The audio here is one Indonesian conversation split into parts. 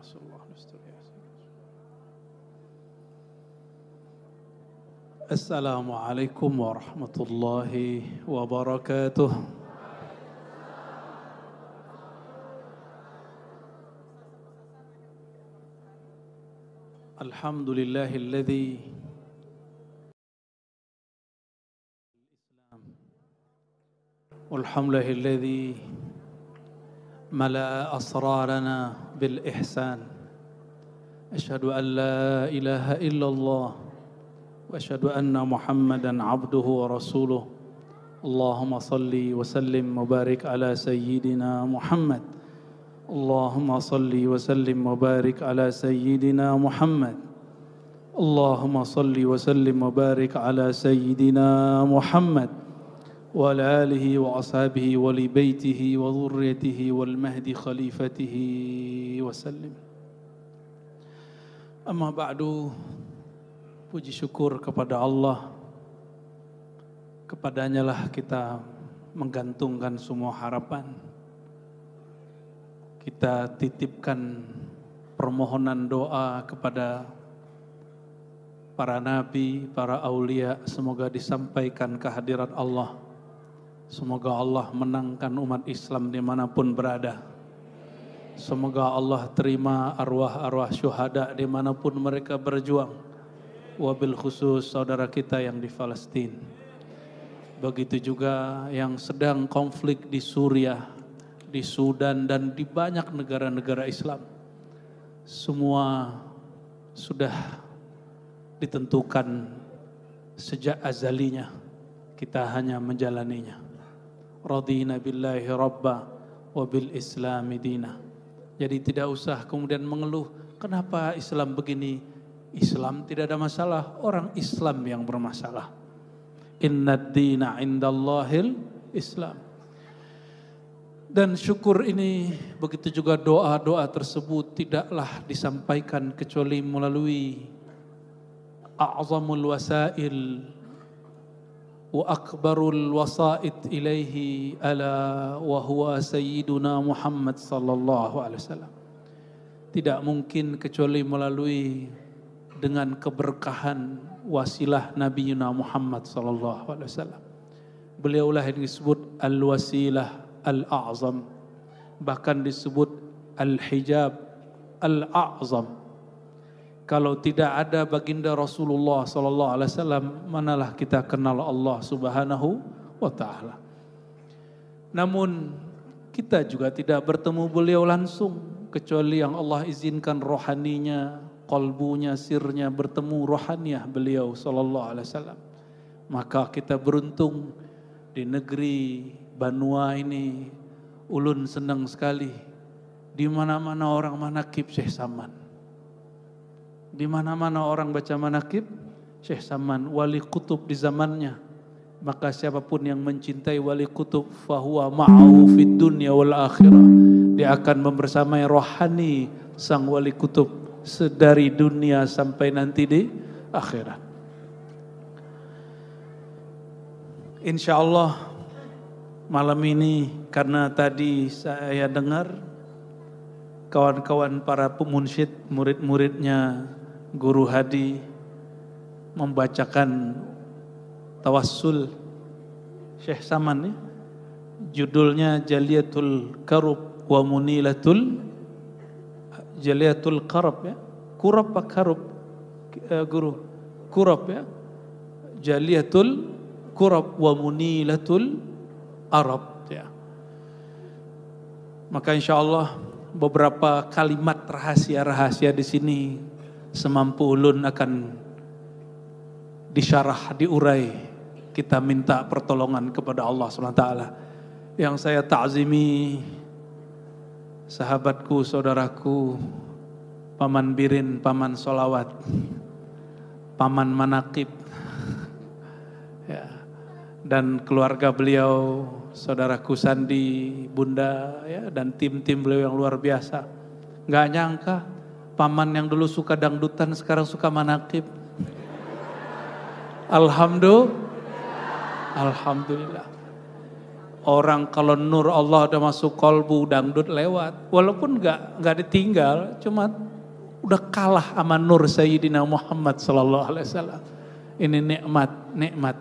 رسول الله نستر يا السلام عليكم ورحمة الله وبركاته الحمد لله الذي والحمد لله الذي ملا اسرارنا بالاحسان اشهد ان لا اله الا الله واشهد ان محمدا عبده ورسوله اللهم صل وسلم وبارك على سيدنا محمد اللهم صل وسلم وبارك على سيدنا محمد اللهم صل وسلم وبارك على سيدنا محمد وعلى آله وأصحابه ولبيته وذريته والمهد خليفته وسلم أما بعد puji syukur kepada Allah kepadanya lah kita menggantungkan semua harapan kita titipkan permohonan doa kepada para nabi, para aulia semoga disampaikan kehadiran Allah Semoga Allah menangkan umat Islam dimanapun berada. Semoga Allah terima arwah-arwah syuhada dimanapun mereka berjuang. Wabil khusus saudara kita yang di Palestina. Begitu juga yang sedang konflik di Suriah, di Sudan dan di banyak negara-negara Islam. Semua sudah ditentukan sejak azalinya. Kita hanya menjalaninya radina billahi rabba wa bil islami dina. Jadi tidak usah kemudian mengeluh kenapa Islam begini. Islam tidak ada masalah, orang Islam yang bermasalah. Inna dina indallahil Islam. Dan syukur ini begitu juga doa-doa tersebut tidaklah disampaikan kecuali melalui a'zamul wasail وأكبر الوصائد إليه ألا وهو سيدنا محمد صلى الله عليه وسلم tidak mungkin kecuali melalui dengan keberkahan wasilah Nabi Yuna Muhammad sallallahu alaihi wasallam. Beliaulah yang disebut al-wasilah al-a'zam. Bahkan disebut al-hijab al-a'zam kalau tidak ada baginda Rasulullah sallallahu alaihi wasallam manalah kita kenal Allah Subhanahu wa taala. Namun kita juga tidak bertemu beliau langsung kecuali yang Allah izinkan rohaninya, kalbunya, sirnya bertemu rohaniah beliau sallallahu alaihi wasallam. Maka kita beruntung di negeri Banua ini ulun senang sekali di mana-mana orang manakib Syekh Saman. Di mana-mana orang baca manakib, Syekh Saman wali kutub di zamannya. Maka siapapun yang mencintai wali kutub, fahuwa ma'ahu fid dunya wal akhirah. Dia akan membersamai rohani sang wali kutub sedari dunia sampai nanti di akhirat. Insya Allah malam ini karena tadi saya dengar kawan-kawan para pemunsyid murid-muridnya Guru Hadi membacakan tawassul Syekh Saman ya. Judulnya Jaliatul Karub wa Munilatul Jaliatul Karub ya. Kurab apa Karub? Eh, guru. Kurab ya. Jaliatul Kurab wa Munilatul Arab ya. Maka insyaallah beberapa kalimat rahasia-rahasia di sini semampu ulun akan disyarah, diurai. Kita minta pertolongan kepada Allah SWT. Yang saya takzimi sahabatku, saudaraku, paman birin, paman solawat, paman manakib, ya. dan keluarga beliau, saudaraku Sandi, Bunda, ya, dan tim-tim beliau yang luar biasa. Gak nyangka Paman yang dulu suka dangdutan sekarang suka manakib. Alhamdulillah. Alhamdulillah. Orang kalau nur Allah udah masuk kolbu dangdut lewat. Walaupun gak, nggak ditinggal, cuma udah kalah sama nur Sayyidina Muhammad Sallallahu Alaihi Wasallam. Ini nikmat, nikmat.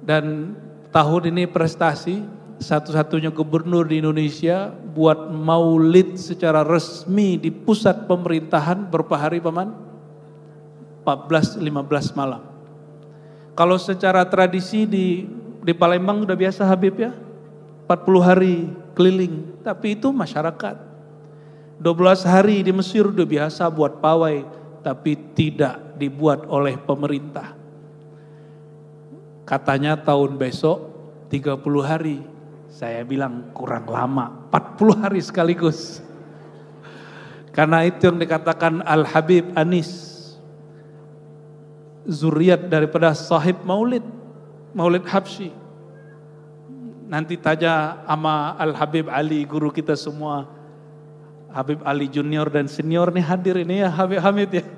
Dan tahun ini prestasi satu-satunya gubernur di Indonesia buat maulid secara resmi di pusat pemerintahan berapa hari paman? 14-15 malam. Kalau secara tradisi di di Palembang udah biasa Habib ya, 40 hari keliling, tapi itu masyarakat. 12 hari di Mesir udah biasa buat pawai, tapi tidak dibuat oleh pemerintah. Katanya tahun besok 30 hari saya bilang kurang lama, 40 hari sekaligus. Karena itu yang dikatakan Al-Habib Anis. Zuriat daripada sahib maulid. Maulid Habsyi. Nanti taja sama Al-Habib Ali, guru kita semua. Habib Ali junior dan senior nih hadir ini ya Habib Hamid ya.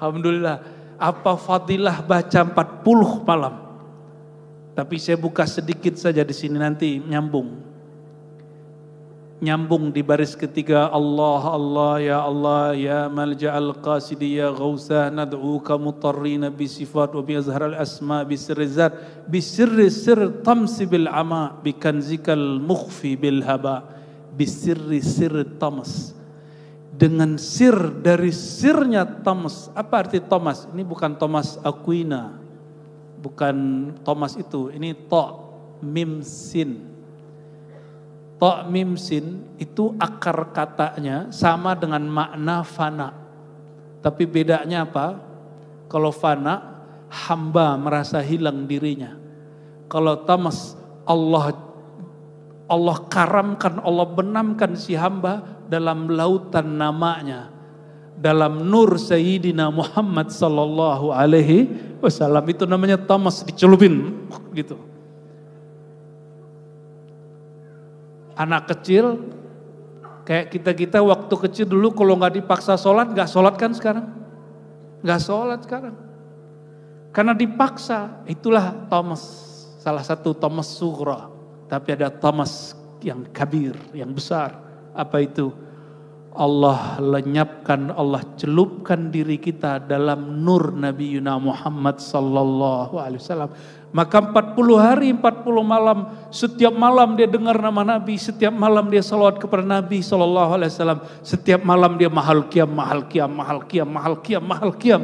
Alhamdulillah. Apa fadilah baca 40 malam? Tapi saya buka sedikit saja di sini nanti nyambung. Nyambung di baris ketiga Allah Allah ya Allah ya al qasidi ya ghausah nad'uka mutarrina bi sifat wa bi azhar al asma bi sirri zat bi sirri sir tamsi bil ama bi kanzikal mukhfi bil haba bi sirri sir tamas dengan sir dari sirnya Thomas. Apa arti Thomas? Ini bukan Thomas Aquina bukan Thomas itu, ini to mim sin. To mim sin itu akar katanya sama dengan makna fana. Tapi bedanya apa? Kalau fana hamba merasa hilang dirinya. Kalau Thomas Allah Allah karamkan, Allah benamkan si hamba dalam lautan namanya dalam nur Sayyidina Muhammad sallallahu alaihi wasallam itu namanya Thomas dicelupin gitu. Anak kecil kayak kita-kita waktu kecil dulu kalau nggak dipaksa sholat nggak sholat kan sekarang nggak sholat sekarang karena dipaksa itulah Thomas salah satu Thomas Sugro tapi ada Thomas yang kabir yang besar apa itu Allah lenyapkan, Allah celupkan diri kita dalam nur Nabi Yuna Muhammad sallallahu alaihi wasallam. Maka 40 hari, 40 malam, setiap malam dia dengar nama Nabi, setiap malam dia salawat kepada Nabi sallallahu alaihi wasallam, setiap malam dia mahal kiam, mahal kiam, mahal kiam, mahal kiam, mahal kiam.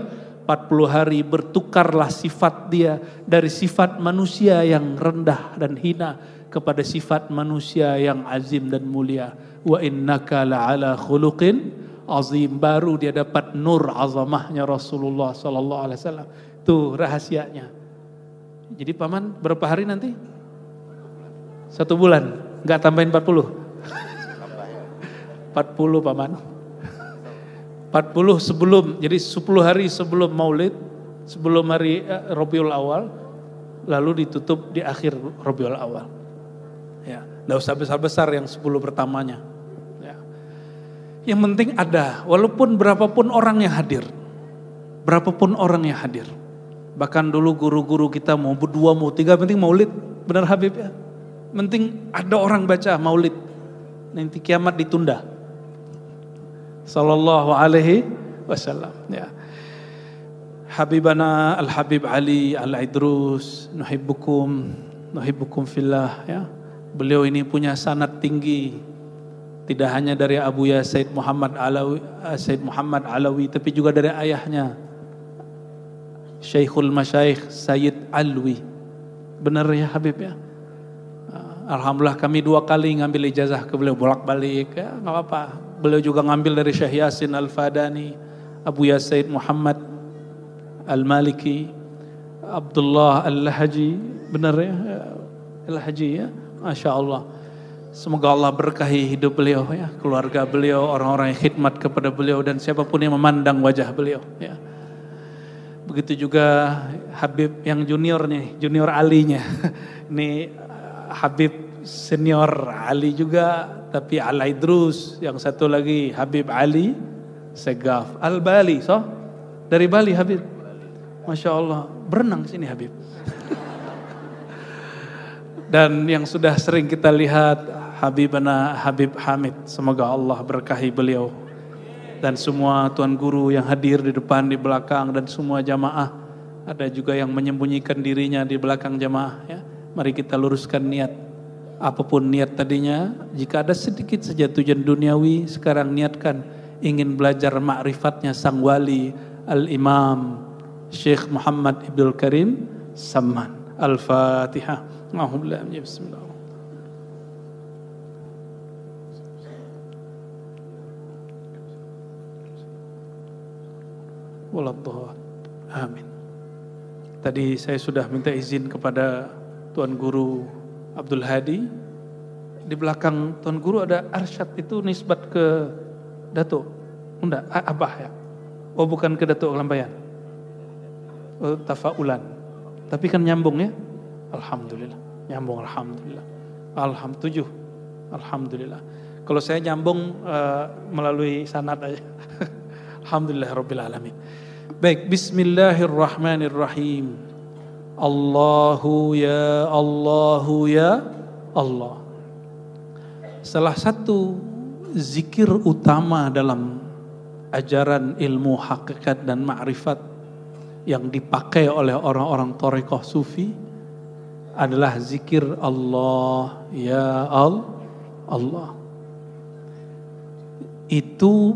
40 hari bertukarlah sifat dia dari sifat manusia yang rendah dan hina kepada sifat manusia yang azim dan mulia wa innaka la'ala khuluqin azim baru dia dapat nur azamahnya Rasulullah sallallahu alaihi wasallam. Itu rahasianya. Jadi paman berapa hari nanti? Satu bulan, nggak tambahin 40. 40 paman. 40 sebelum, jadi 10 hari sebelum maulid, sebelum hari eh, Rabiul Awal, lalu ditutup di akhir Rabiul Awal. Tidak usah besar-besar yang sepuluh pertamanya. Ya. Yang penting ada, walaupun berapapun orang yang hadir. Berapapun orang yang hadir. Bahkan dulu guru-guru kita mau berdua, mau tiga, penting maulid. Benar Habib ya? Penting ada orang baca maulid. Nanti kiamat ditunda. Sallallahu alaihi wasallam. Ya. Habibana Al-Habib Ali Al-Idrus, nuhibbukum, nuhibbukum fillah ya. Beliau ini punya sanat tinggi. Tidak hanya dari Abu Ya Said Muhammad Alawi, eh, Said Muhammad Alawi, tapi juga dari ayahnya. Syekhul Masyaikh Sayyid Alwi. Benar ya Habib ya? Eh, Alhamdulillah kami dua kali ngambil ijazah ke beliau bolak-balik. Ya, nggak apa-apa. Beliau juga ngambil dari Syekh Yasin Al-Fadani, Abu Ya Said Muhammad Al-Maliki, Abdullah al benar ya? Al-Haji ya. Masya Allah. Semoga Allah berkahi hidup beliau ya, keluarga beliau, orang-orang yang khidmat kepada beliau dan siapapun yang memandang wajah beliau ya. Begitu juga Habib yang junior nih, junior Ali-nya. Ini uh, Habib senior Ali juga tapi Alai yang satu lagi Habib Ali Segaf Al Bali, so dari Bali Habib. Masya Allah, berenang sini Habib. dan yang sudah sering kita lihat Habibana Habib Hamid. Semoga Allah berkahi beliau dan semua tuan guru yang hadir di depan, di belakang dan semua jamaah. Ada juga yang menyembunyikan dirinya di belakang jamaah ya. Mari kita luruskan niat. Apapun niat tadinya, jika ada sedikit saja tujuan duniawi, sekarang niatkan ingin belajar makrifatnya sang wali Al-Imam Syekh Muhammad Ibnu Karim Samman. Al-Fatihah. معهم لام بسم الله ولا الضال Amin. Tadi saya sudah minta izin kepada Tuan Guru Abdul Hadi. Di belakang Tuan Guru ada arsyad itu nisbat ke Datuk. Enggak, Abah ya. Oh bukan ke Datuk Lampayan. Oh, tafaulan. Tapi kan nyambung ya. Alhamdulillah. Nyambung Alhamdulillah. Alhamdulillah. Alhamdulillah. Kalau saya nyambung uh, melalui sanat aja. Alhamdulillah Rabbil Alamin. Baik, Bismillahirrahmanirrahim. Allahu ya Allahu ya Allah. Salah satu zikir utama dalam ajaran ilmu hakikat dan ma'rifat yang dipakai oleh orang-orang torikoh sufi adalah zikir Allah ya al Allah itu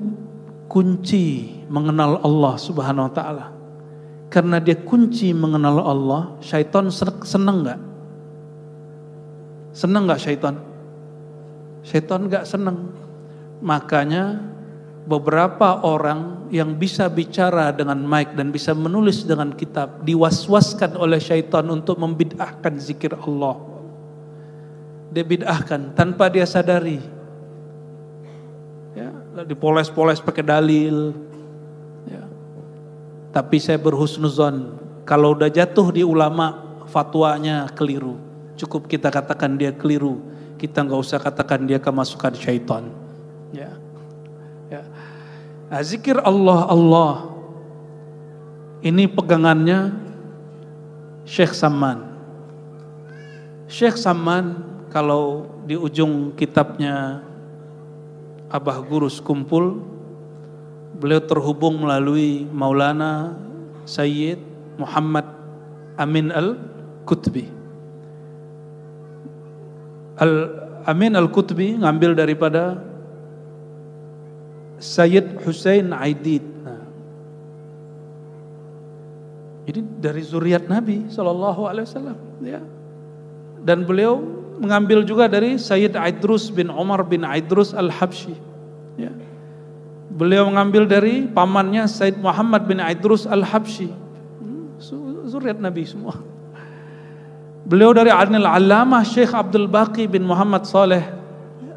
kunci mengenal Allah Subhanahu wa taala. Karena dia kunci mengenal Allah, syaitan seneng nggak? Seneng nggak syaitan? Syaitan nggak seneng. Makanya beberapa orang yang bisa bicara dengan mic dan bisa menulis dengan kitab diwaswaskan oleh syaitan untuk membid'ahkan zikir Allah. Dia bid'ahkan tanpa dia sadari. Ya, dipoles-poles pakai dalil. Ya. Tapi saya berhusnuzon kalau udah jatuh di ulama fatwanya keliru. Cukup kita katakan dia keliru. Kita nggak usah katakan dia kemasukan syaitan. Nah, zikir Allah Allah ini pegangannya Syekh Saman. Syekh Saman kalau di ujung kitabnya Abah guru sekumpul, beliau terhubung melalui Maulana Sayyid Muhammad Amin Al-Kutbi. Al Amin Al-Kutbi ngambil daripada Sayyid Hussein Aidid. Nah, ini dari zuriat Nabi Shallallahu Alaihi Wasallam. Ya. Dan beliau mengambil juga dari Sayyid Aidrus bin Omar bin Aidrus al Habsyi. Ya. Beliau mengambil dari pamannya Sayyid Muhammad bin Aidrus al Habsyi. Hmm, zuriat Nabi semua. Beliau dari Adnil Allamah Syekh Abdul Baqi bin Muhammad Saleh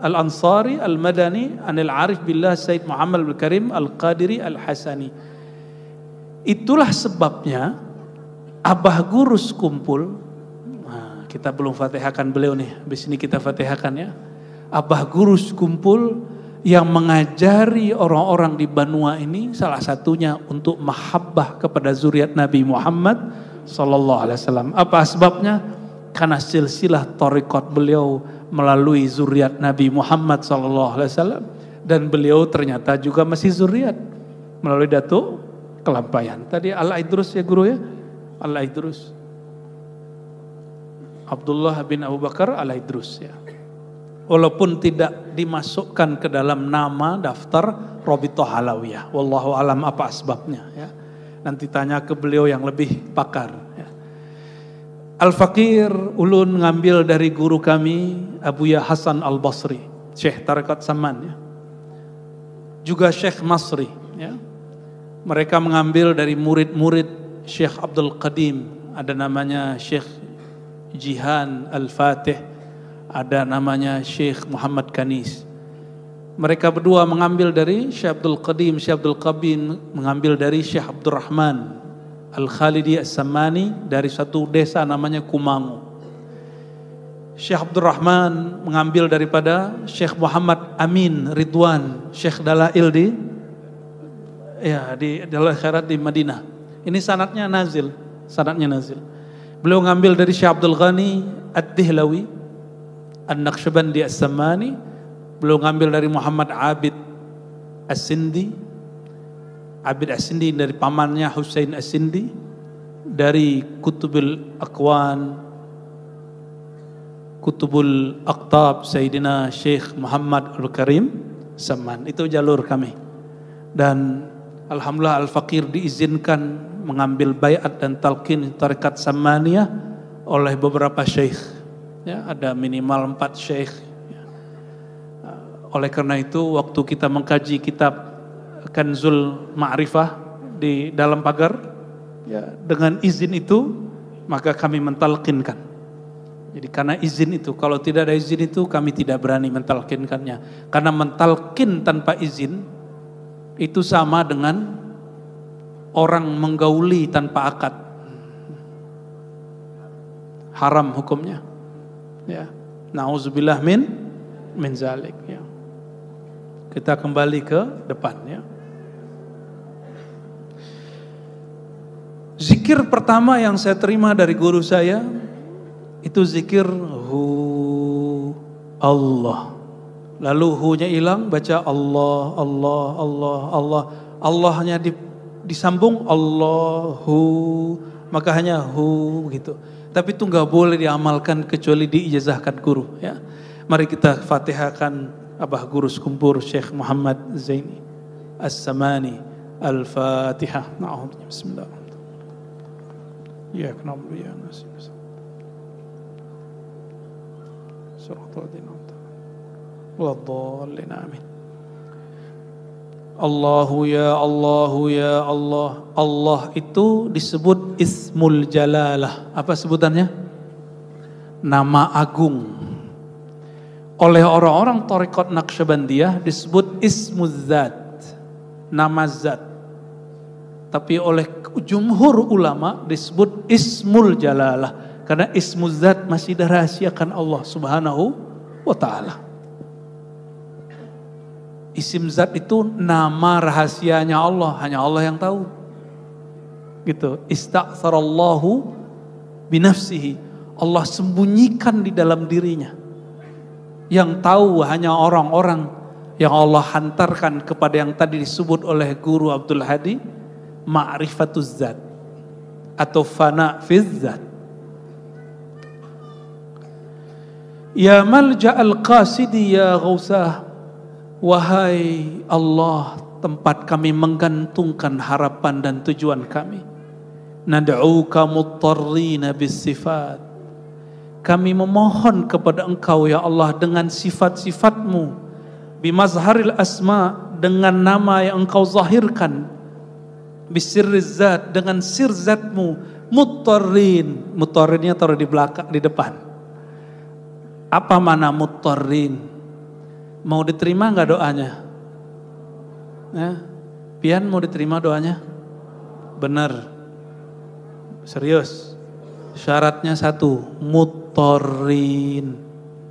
Al-Ansari Al-Madani Anil Arif Billah Said Muhammad Al-Karim Al-Qadiri Al-Hasani Itulah sebabnya Abah guru kumpul nah, Kita belum fatihakan beliau nih Habis ini kita fatihakan ya Abah guru kumpul yang mengajari orang-orang di Banua ini salah satunya untuk mahabbah kepada zuriat Nabi Muhammad sallallahu alaihi wasallam. Apa sebabnya? karena silsilah torikot beliau melalui zuriat Nabi Muhammad SAW dan beliau ternyata juga masih zuriat melalui datu kelampayan tadi Al Idrus ya guru ya Al Idrus Abdullah bin Abu Bakar Al Idrus ya walaupun tidak dimasukkan ke dalam nama daftar Robito Halawiyah wallahu alam apa asbabnya ya nanti tanya ke beliau yang lebih pakar Al-Fakir ulun ngambil dari guru kami Abuya Hasan Al-Basri, Syekh Tarekat Saman ya. Juga Syekh Masri ya. Mereka mengambil dari murid-murid Syekh Abdul Qadim, ada namanya Syekh Jihan Al-Fatih, ada namanya Syekh Muhammad Kanis. Mereka berdua mengambil dari Syekh Abdul Qadim, Syekh Abdul Qabin mengambil dari Syekh Abdul Rahman Al-Khalidi As-Samani dari satu desa namanya Kumangu. Syekh Abdurrahman mengambil daripada Syekh Muhammad Amin Ridwan, Syekh Dalail di ya di Dalal di Madinah. Ini sanatnya nazil, sanatnya nazil. Beliau mengambil dari Syekh Abdul Ghani Ad-Dihlawi, An-Naqsyabandi As-Samani, beliau ngambil dari Muhammad Abid As-Sindi, Abid Asindi dari pamannya Hussein Asindi dari Kutubul Aqwan Kutubul Aqtab Sayyidina Syekh Muhammad Al-Karim Saman itu jalur kami dan Alhamdulillah Al-Fakir diizinkan mengambil bayat dan talqin tarikat Samania oleh beberapa syekh ya, ada minimal empat syekh ya. oleh karena itu waktu kita mengkaji kitab Kanzul Ma'rifah di dalam pagar. Ya, dengan izin itu maka kami mentalkinkan. Jadi karena izin itu, kalau tidak ada izin itu kami tidak berani mentalkinkannya. Karena mentalkin tanpa izin itu sama dengan orang menggauli tanpa akad. Haram hukumnya. Ya. Nauzubillah min min zalik ya. Kita kembali ke depannya. Zikir pertama yang saya terima dari guru saya itu zikir hu Allah. Lalu hu hilang baca Allah, Allah, Allah, Allah. Allahnya di, disambung Allahu. Maka hanya hu gitu. Tapi itu nggak boleh diamalkan kecuali diijazahkan guru ya. Mari kita fatihahkan Abah Guru Sekumpur Syekh Muhammad Zaini As-Samani Al-Fatihah. Bismillahirrahmanirrahim. إياك نعبد وإياك نستعين صراط الذين أنعمت ولا الضالين آمين Allahu ya Allahu ya Allah. Allah itu disebut ismul jalalah. Apa sebutannya? Nama agung. Oleh orang-orang Torikot Naqsyabandiyah disebut ismul zat. Nama zat tapi oleh jumhur ulama disebut ismul jalalah karena ismul zat masih dirahasiakan Allah Subhanahu wa taala. Isim zat itu nama rahasianya Allah, hanya Allah yang tahu. Gitu. Ista'sarallahu binafsihi. Allah sembunyikan di dalam dirinya. Yang tahu hanya orang-orang yang Allah hantarkan kepada yang tadi disebut oleh guru Abdul Hadi ma'rifatuz zat atau fana fizzat. Ya malja al-qasidi ya ghausah. Wahai Allah, tempat kami menggantungkan harapan dan tujuan kami. Nad'uka muttarrina Sifat. Kami memohon kepada engkau ya Allah dengan sifat-sifatmu. Bimazharil asma' dengan nama yang engkau zahirkan bisirizat dengan sirzatmu mutorin, mutorinnya taruh di belakang di depan apa mana mutorin? mau diterima nggak doanya ya pian mau diterima doanya benar serius syaratnya satu mutorin.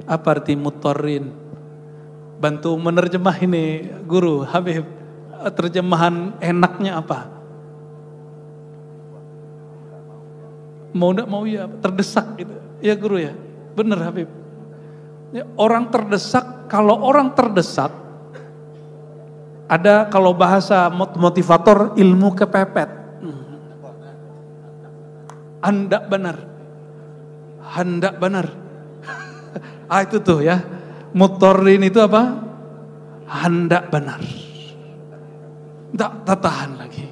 apa arti mutorin? bantu menerjemah ini guru Habib terjemahan enaknya apa Mau tidak mau ya terdesak gitu. Ya guru ya, bener Habib. Ya, orang terdesak, kalau orang terdesak, ada kalau bahasa motivator ilmu kepepet. Anda benar. Hendak benar. ah itu tuh ya. Motorin itu apa? Hendak benar. tak tahan lagi.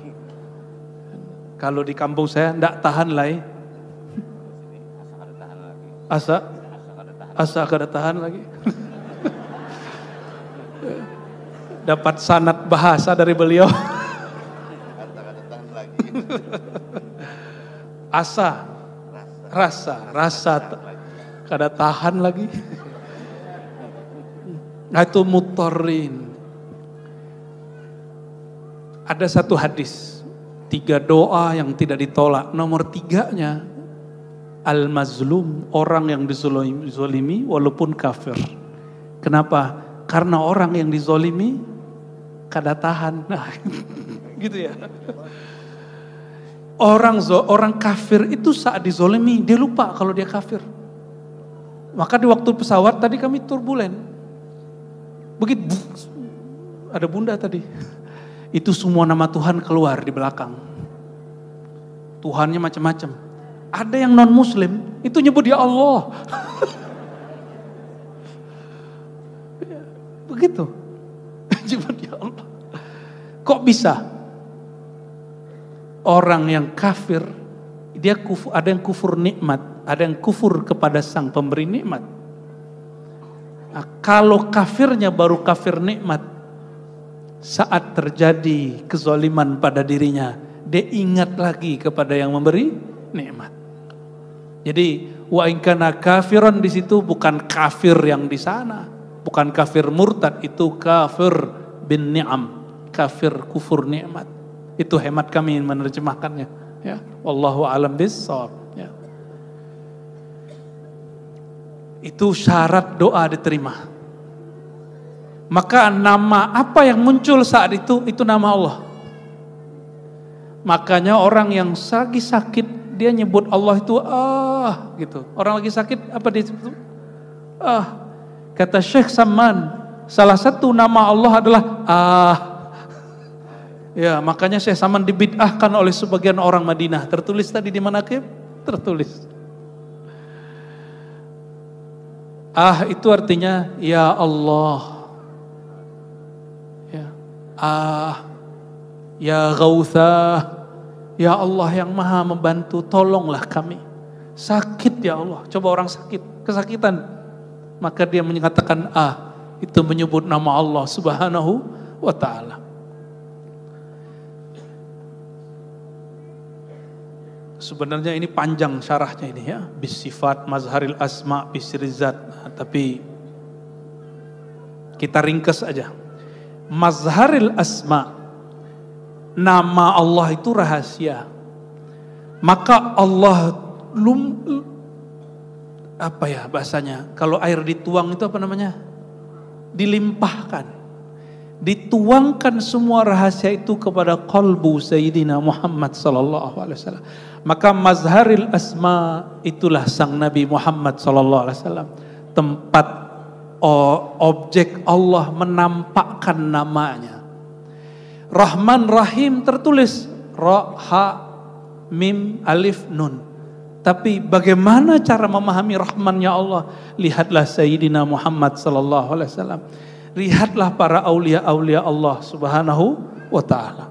Kalau di kampung saya tidak tahan lagi ya. Asa, asa kada tahan lagi. Dapat sanat bahasa dari beliau. Asa, rasa, rasa, kada tahan lagi. Nah itu mutorin. Ada satu hadis, tiga doa yang tidak ditolak. Nomor tiganya al-mazlum, orang yang dizolimi walaupun kafir. Kenapa? Karena orang yang dizolimi kada tahan. Nah, gitu ya. Orang orang kafir itu saat dizolimi dia lupa kalau dia kafir. Maka di waktu pesawat tadi kami turbulen. Begitu ada bunda tadi. Itu semua nama Tuhan keluar di belakang. Tuhannya macam-macam. Ada yang non muslim itu nyebut dia ya Allah. Begitu. Nyebut dia ya Allah. Kok bisa? Orang yang kafir dia kufur, ada yang kufur nikmat, ada yang kufur kepada sang pemberi nikmat. Nah, kalau kafirnya baru kafir nikmat, saat terjadi kezoliman pada dirinya, dia ingat lagi kepada yang memberi nikmat. Jadi wa ingkana kafiron di situ bukan kafir yang di sana, bukan kafir murtad itu kafir bin ni'am, kafir kufur nikmat. Itu hemat kami menerjemahkannya. Ya, wallahu alam bisawab. Ya. Itu syarat doa diterima. Maka nama apa yang muncul saat itu itu nama Allah. Makanya orang yang lagi sakit dia nyebut Allah itu ah gitu. Orang lagi sakit apa dia ah. Kata Syekh Saman, salah satu nama Allah adalah ah. Ya, makanya Syekh Saman dibid'ahkan oleh sebagian orang Madinah. Tertulis tadi di manakib? Tertulis. Ah itu artinya ya Allah. Ya. Ah ya Gauthah Ya Allah yang maha membantu, tolonglah kami. Sakit ya Allah, coba orang sakit, kesakitan. Maka dia mengatakan ah, itu menyebut nama Allah subhanahu wa ta'ala. Sebenarnya ini panjang syarahnya ini ya. Bisifat mazharil asma bisirizat. Nah, tapi kita ringkas aja. Mazharil asma' nama Allah itu rahasia. Maka Allah lum apa ya bahasanya? Kalau air dituang itu apa namanya? Dilimpahkan. Dituangkan semua rahasia itu kepada kalbu Sayyidina Muhammad sallallahu alaihi wasallam. Maka mazharil asma itulah sang Nabi Muhammad sallallahu alaihi wasallam. Tempat objek Allah menampakkan namanya Rahman Rahim tertulis Ra, Ha, Mim, Alif, Nun. Tapi bagaimana cara memahami rahmannya Allah? Lihatlah Sayyidina Muhammad sallallahu alaihi wasallam. Lihatlah para aulia-aulia Allah Subhanahu wa taala.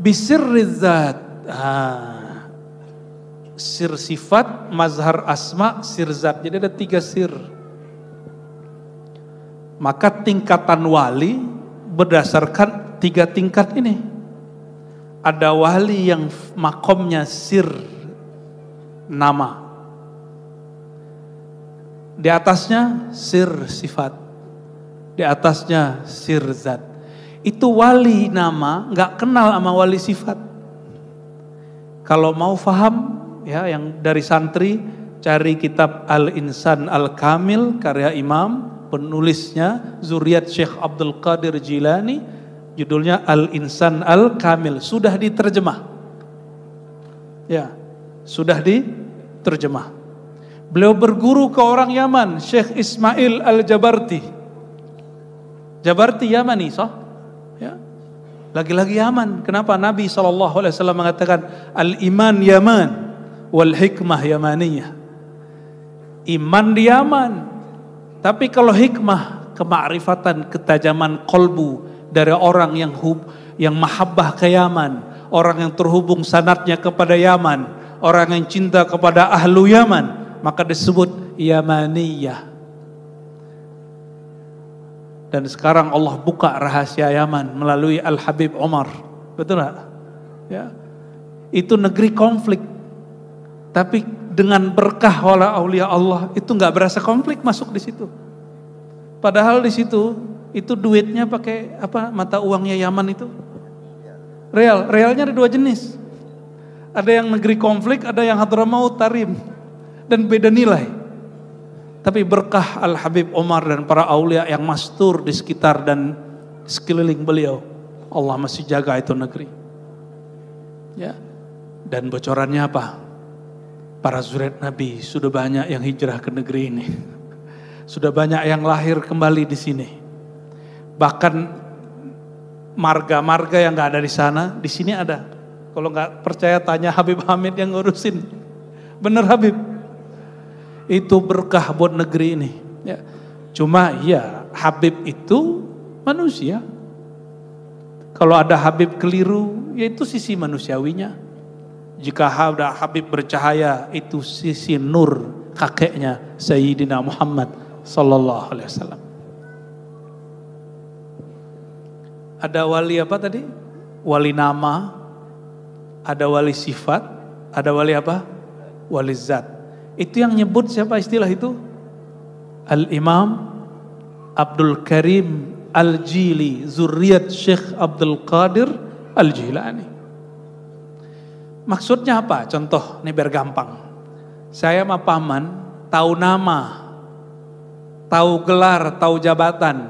Bisirri Ah. Sir sifat, mazhar asma, sir zat. Jadi ada tiga sir maka tingkatan wali berdasarkan tiga tingkat ini. Ada wali yang makomnya sir nama. Di atasnya sir sifat. Di atasnya sir zat. Itu wali nama nggak kenal sama wali sifat. Kalau mau faham ya yang dari santri cari kitab Al Insan Al Kamil karya Imam penulisnya zuriat Syekh Abdul Qadir Jilani judulnya Al Insan Al Kamil sudah diterjemah ya sudah diterjemah beliau berguru ke orang Yaman Syekh Ismail Al Jabarti Jabarti Yamani sah ya lagi-lagi Yaman kenapa Nabi saw mengatakan al iman Yaman wal hikmah Yamaniyah iman di Yaman tapi kalau hikmah, kemakrifatan, ketajaman kolbu dari orang yang hub, yang mahabbah ke Yaman, orang yang terhubung sanatnya kepada Yaman, orang yang cinta kepada ahlu Yaman, maka disebut Yamaniyah. Dan sekarang Allah buka rahasia Yaman melalui Al Habib Omar, betul tak? Ya. Itu negeri konflik, tapi dengan berkah wala aulia Allah itu nggak berasa konflik masuk di situ. Padahal di situ itu duitnya pakai apa mata uangnya Yaman itu real realnya ada dua jenis ada yang negeri konflik ada yang hadramaut tarim dan beda nilai tapi berkah Al Habib Omar dan para aulia yang mastur di sekitar dan sekeliling beliau Allah masih jaga itu negeri ya dan bocorannya apa Para surat Nabi sudah banyak yang hijrah ke negeri ini. Sudah banyak yang lahir kembali di sini. Bahkan marga-marga yang nggak ada di sana, di sini ada. Kalau nggak percaya tanya Habib Hamid yang ngurusin. Bener Habib. Itu berkah buat negeri ini. Ya. Cuma ya Habib itu manusia. Kalau ada Habib keliru, ya itu sisi manusiawinya jika ada Habib bercahaya itu sisi nur kakeknya Sayyidina Muhammad sallallahu alaihi wasallam. Ada wali apa tadi? Wali nama, ada wali sifat, ada wali apa? Wali zat. Itu yang nyebut siapa istilah itu? Al-Imam Abdul Karim Al-Jili, zuriat Syekh Abdul Qadir Al-Jilani. Maksudnya apa? Contoh ini biar gampang. Saya sama paman tahu nama, tahu gelar, tahu jabatan.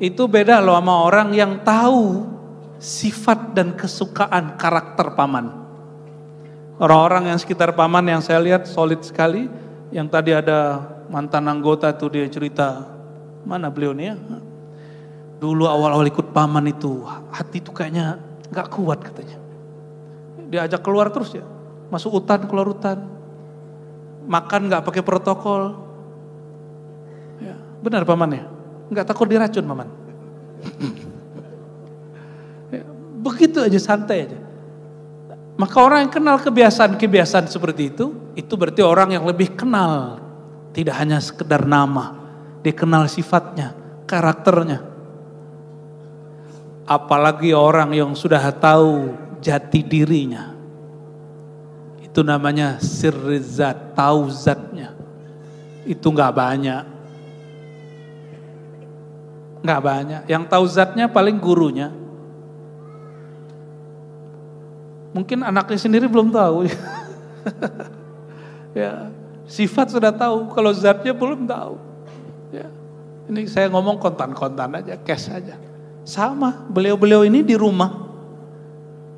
Itu beda loh sama orang yang tahu sifat dan kesukaan karakter paman. Orang-orang yang sekitar paman yang saya lihat solid sekali. Yang tadi ada mantan anggota tuh dia cerita. Mana beliau nih ya? Dulu awal-awal ikut paman itu hati itu kayaknya gak kuat katanya diajak keluar terus ya. Masuk hutan, keluar hutan. Makan nggak pakai protokol. Ya, benar paman ya? Nggak takut diracun paman. ya, begitu aja santai aja. Maka orang yang kenal kebiasaan-kebiasaan seperti itu, itu berarti orang yang lebih kenal. Tidak hanya sekedar nama, dikenal sifatnya, karakternya. Apalagi orang yang sudah tahu jati dirinya. Itu namanya sirrizat, tahu Itu nggak banyak. Nggak banyak. Yang tahu paling gurunya. Mungkin anaknya sendiri belum tahu. ya, sifat sudah tahu, kalau zatnya belum tahu. Ya. Ini saya ngomong kontan-kontan aja, cash aja. Sama, beliau-beliau ini di rumah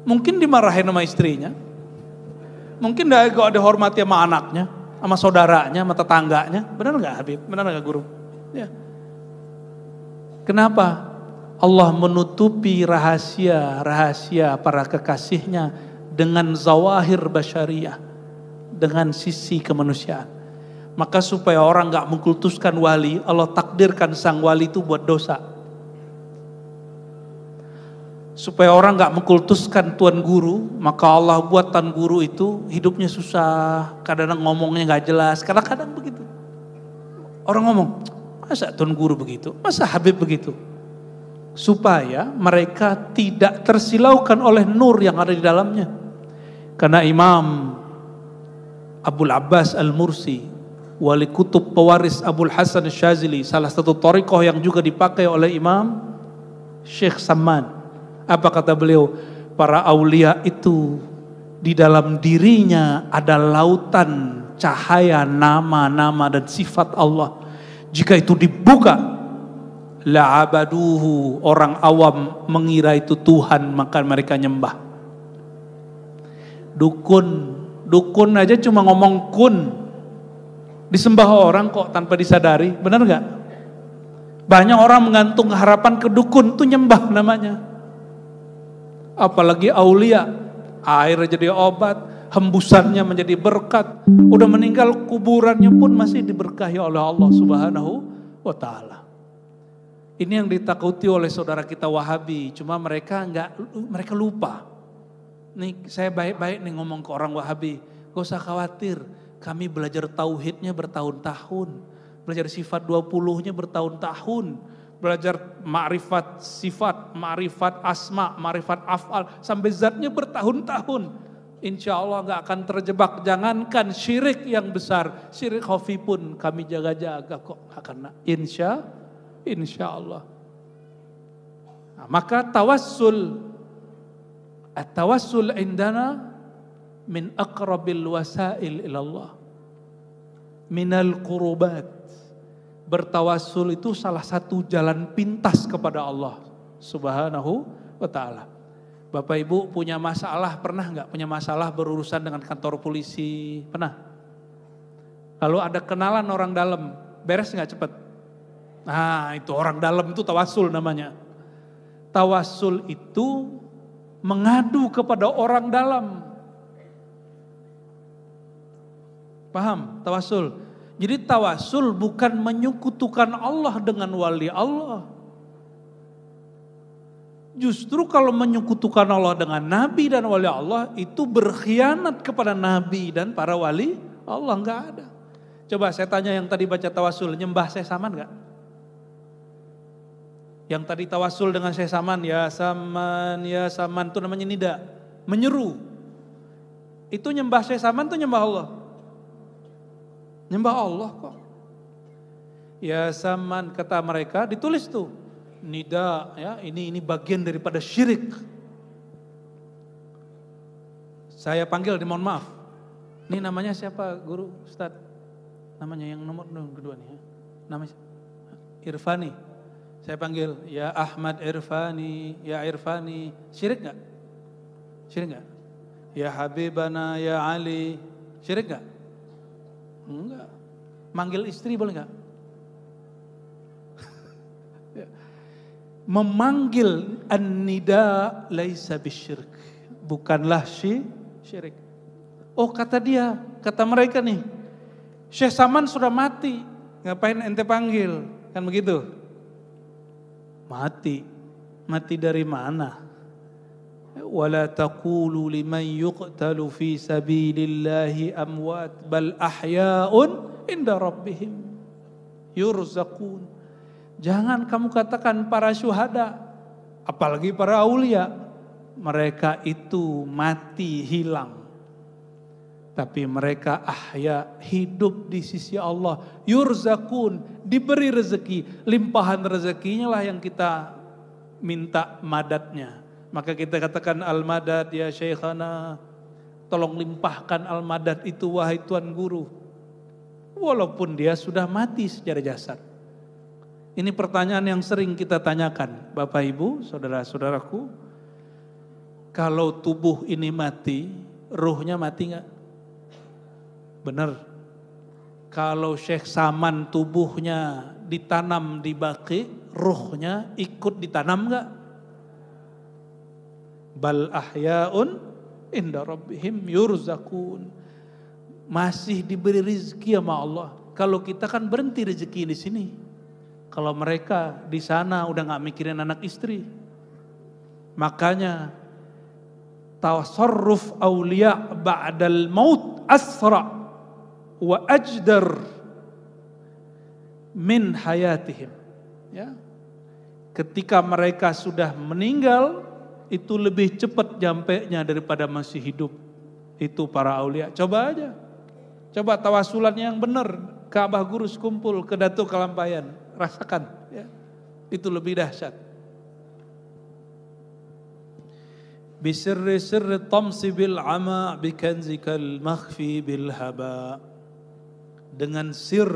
Mungkin dimarahin sama istrinya. Mungkin gak ada hormatnya sama anaknya, sama saudaranya, sama tetangganya. Benar gak Habib? Benar gak guru? Ya. Kenapa? Allah menutupi rahasia-rahasia para kekasihnya dengan zawahir basyariah. Dengan sisi kemanusiaan. Maka supaya orang gak mengkultuskan wali, Allah takdirkan sang wali itu buat dosa supaya orang nggak mengkultuskan tuan guru, maka Allah buat tuan guru itu hidupnya susah, kadang kadang ngomongnya nggak jelas, kadang-kadang begitu. Orang ngomong, masa tuan guru begitu, masa Habib begitu, supaya mereka tidak tersilaukan oleh nur yang ada di dalamnya. Karena Imam Abdul Abbas Al-Mursi, wali kutub pewaris Abdul Hasan Syazili, salah satu torikoh yang juga dipakai oleh Imam Syekh Saman apa kata beliau? Para aulia itu di dalam dirinya ada lautan cahaya nama-nama dan sifat Allah. Jika itu dibuka, la abaduhu orang awam mengira itu Tuhan maka mereka nyembah. Dukun, dukun aja cuma ngomong kun. Disembah orang kok tanpa disadari, benar nggak? Banyak orang mengantung harapan ke dukun itu nyembah namanya apalagi aulia. Air jadi obat, hembusannya menjadi berkat. Udah meninggal kuburannya pun masih diberkahi oleh Allah Subhanahu wa taala. Ini yang ditakuti oleh saudara kita Wahabi. Cuma mereka nggak mereka lupa. Nih saya baik-baik nih ngomong ke orang Wahabi. Gak usah khawatir. Kami belajar tauhidnya bertahun-tahun. Belajar sifat 20-nya bertahun-tahun belajar ma'rifat sifat, ma'rifat asma, ma'rifat afal, sampai zatnya bertahun-tahun. Insya Allah nggak akan terjebak. Jangankan syirik yang besar, syirik khafi pun kami jaga-jaga kok. Karena insya, insya Allah. Nah, maka tawassul, tawassul indana min akrabil wasail ilallah. Minal qurubat bertawasul itu salah satu jalan pintas kepada Allah Subhanahu wa taala. Bapak Ibu punya masalah pernah nggak punya masalah berurusan dengan kantor polisi? Pernah? Kalau ada kenalan orang dalam, beres nggak cepat? Nah itu orang dalam itu tawasul namanya. Tawasul itu mengadu kepada orang dalam. Paham? Tawasul jadi tawasul bukan menyukutukan Allah dengan wali Allah. Justru kalau menyukutukan Allah dengan nabi dan wali Allah itu berkhianat kepada nabi dan para wali Allah nggak ada. Coba saya tanya yang tadi baca tawasul nyembah saya saman nggak? Yang tadi tawasul dengan saya saman ya saman ya saman itu namanya nida menyeru. Itu nyembah saya saman itu nyembah Allah. Nyembah Allah kok. Ya saman kata mereka ditulis tuh. Nida ya ini ini bagian daripada syirik. Saya panggil di mohon maaf. Ini namanya siapa guru Ustaz? Namanya yang nomor kedua nih ya. Namanya Irfani. Saya panggil ya Ahmad Irfani, ya Irfani. Syirik nggak? Syirik nggak? Ya Habibana, ya Ali. Syirik nggak? Enggak. Manggil istri boleh enggak? Ya. Memanggil anida nida laisa bisyirk. Bukanlah syi syirik. Oh kata dia, kata mereka nih. Syekh Saman sudah mati. Ngapain ente panggil? Kan begitu. Mati. Mati dari mana? ولا تقولوا لمن يقتل في سبيل الله أموات بل أحياء عند ربهم يرزقون jangan kamu katakan para syuhada apalagi para aulia mereka itu mati hilang tapi mereka ahya hidup di sisi Allah yurzakun diberi rezeki limpahan rezekinya lah yang kita minta madatnya maka kita katakan Al-Madad ya Syekhana. Tolong limpahkan Al-Madad itu wahai Tuan Guru. Walaupun dia sudah mati secara jasad. Ini pertanyaan yang sering kita tanyakan. Bapak Ibu, saudara-saudaraku. Kalau tubuh ini mati, ruhnya mati nggak? Benar. Kalau Syekh Saman tubuhnya ditanam di baki, ruhnya ikut ditanam nggak? bal ahyaun inda rabbihim yurzakun. Masih diberi rezeki sama Allah. Kalau kita kan berhenti rezeki di sini. Kalau mereka di sana udah nggak mikirin anak istri. Makanya tasarruf aulia ba'dal maut asra wa ajdar min hayatihim. Ya. Ketika mereka sudah meninggal, itu lebih cepat nyampe-nya daripada masih hidup. Itu para aulia. Coba aja. Coba tawasulan yang benar. Ka'bah Gurus kumpul ke Datu Kalampayan. Rasakan. Ya. Itu lebih dahsyat. Bisirri sirri tamsi bil ama bikanzikal makhfi bil haba. Dengan sir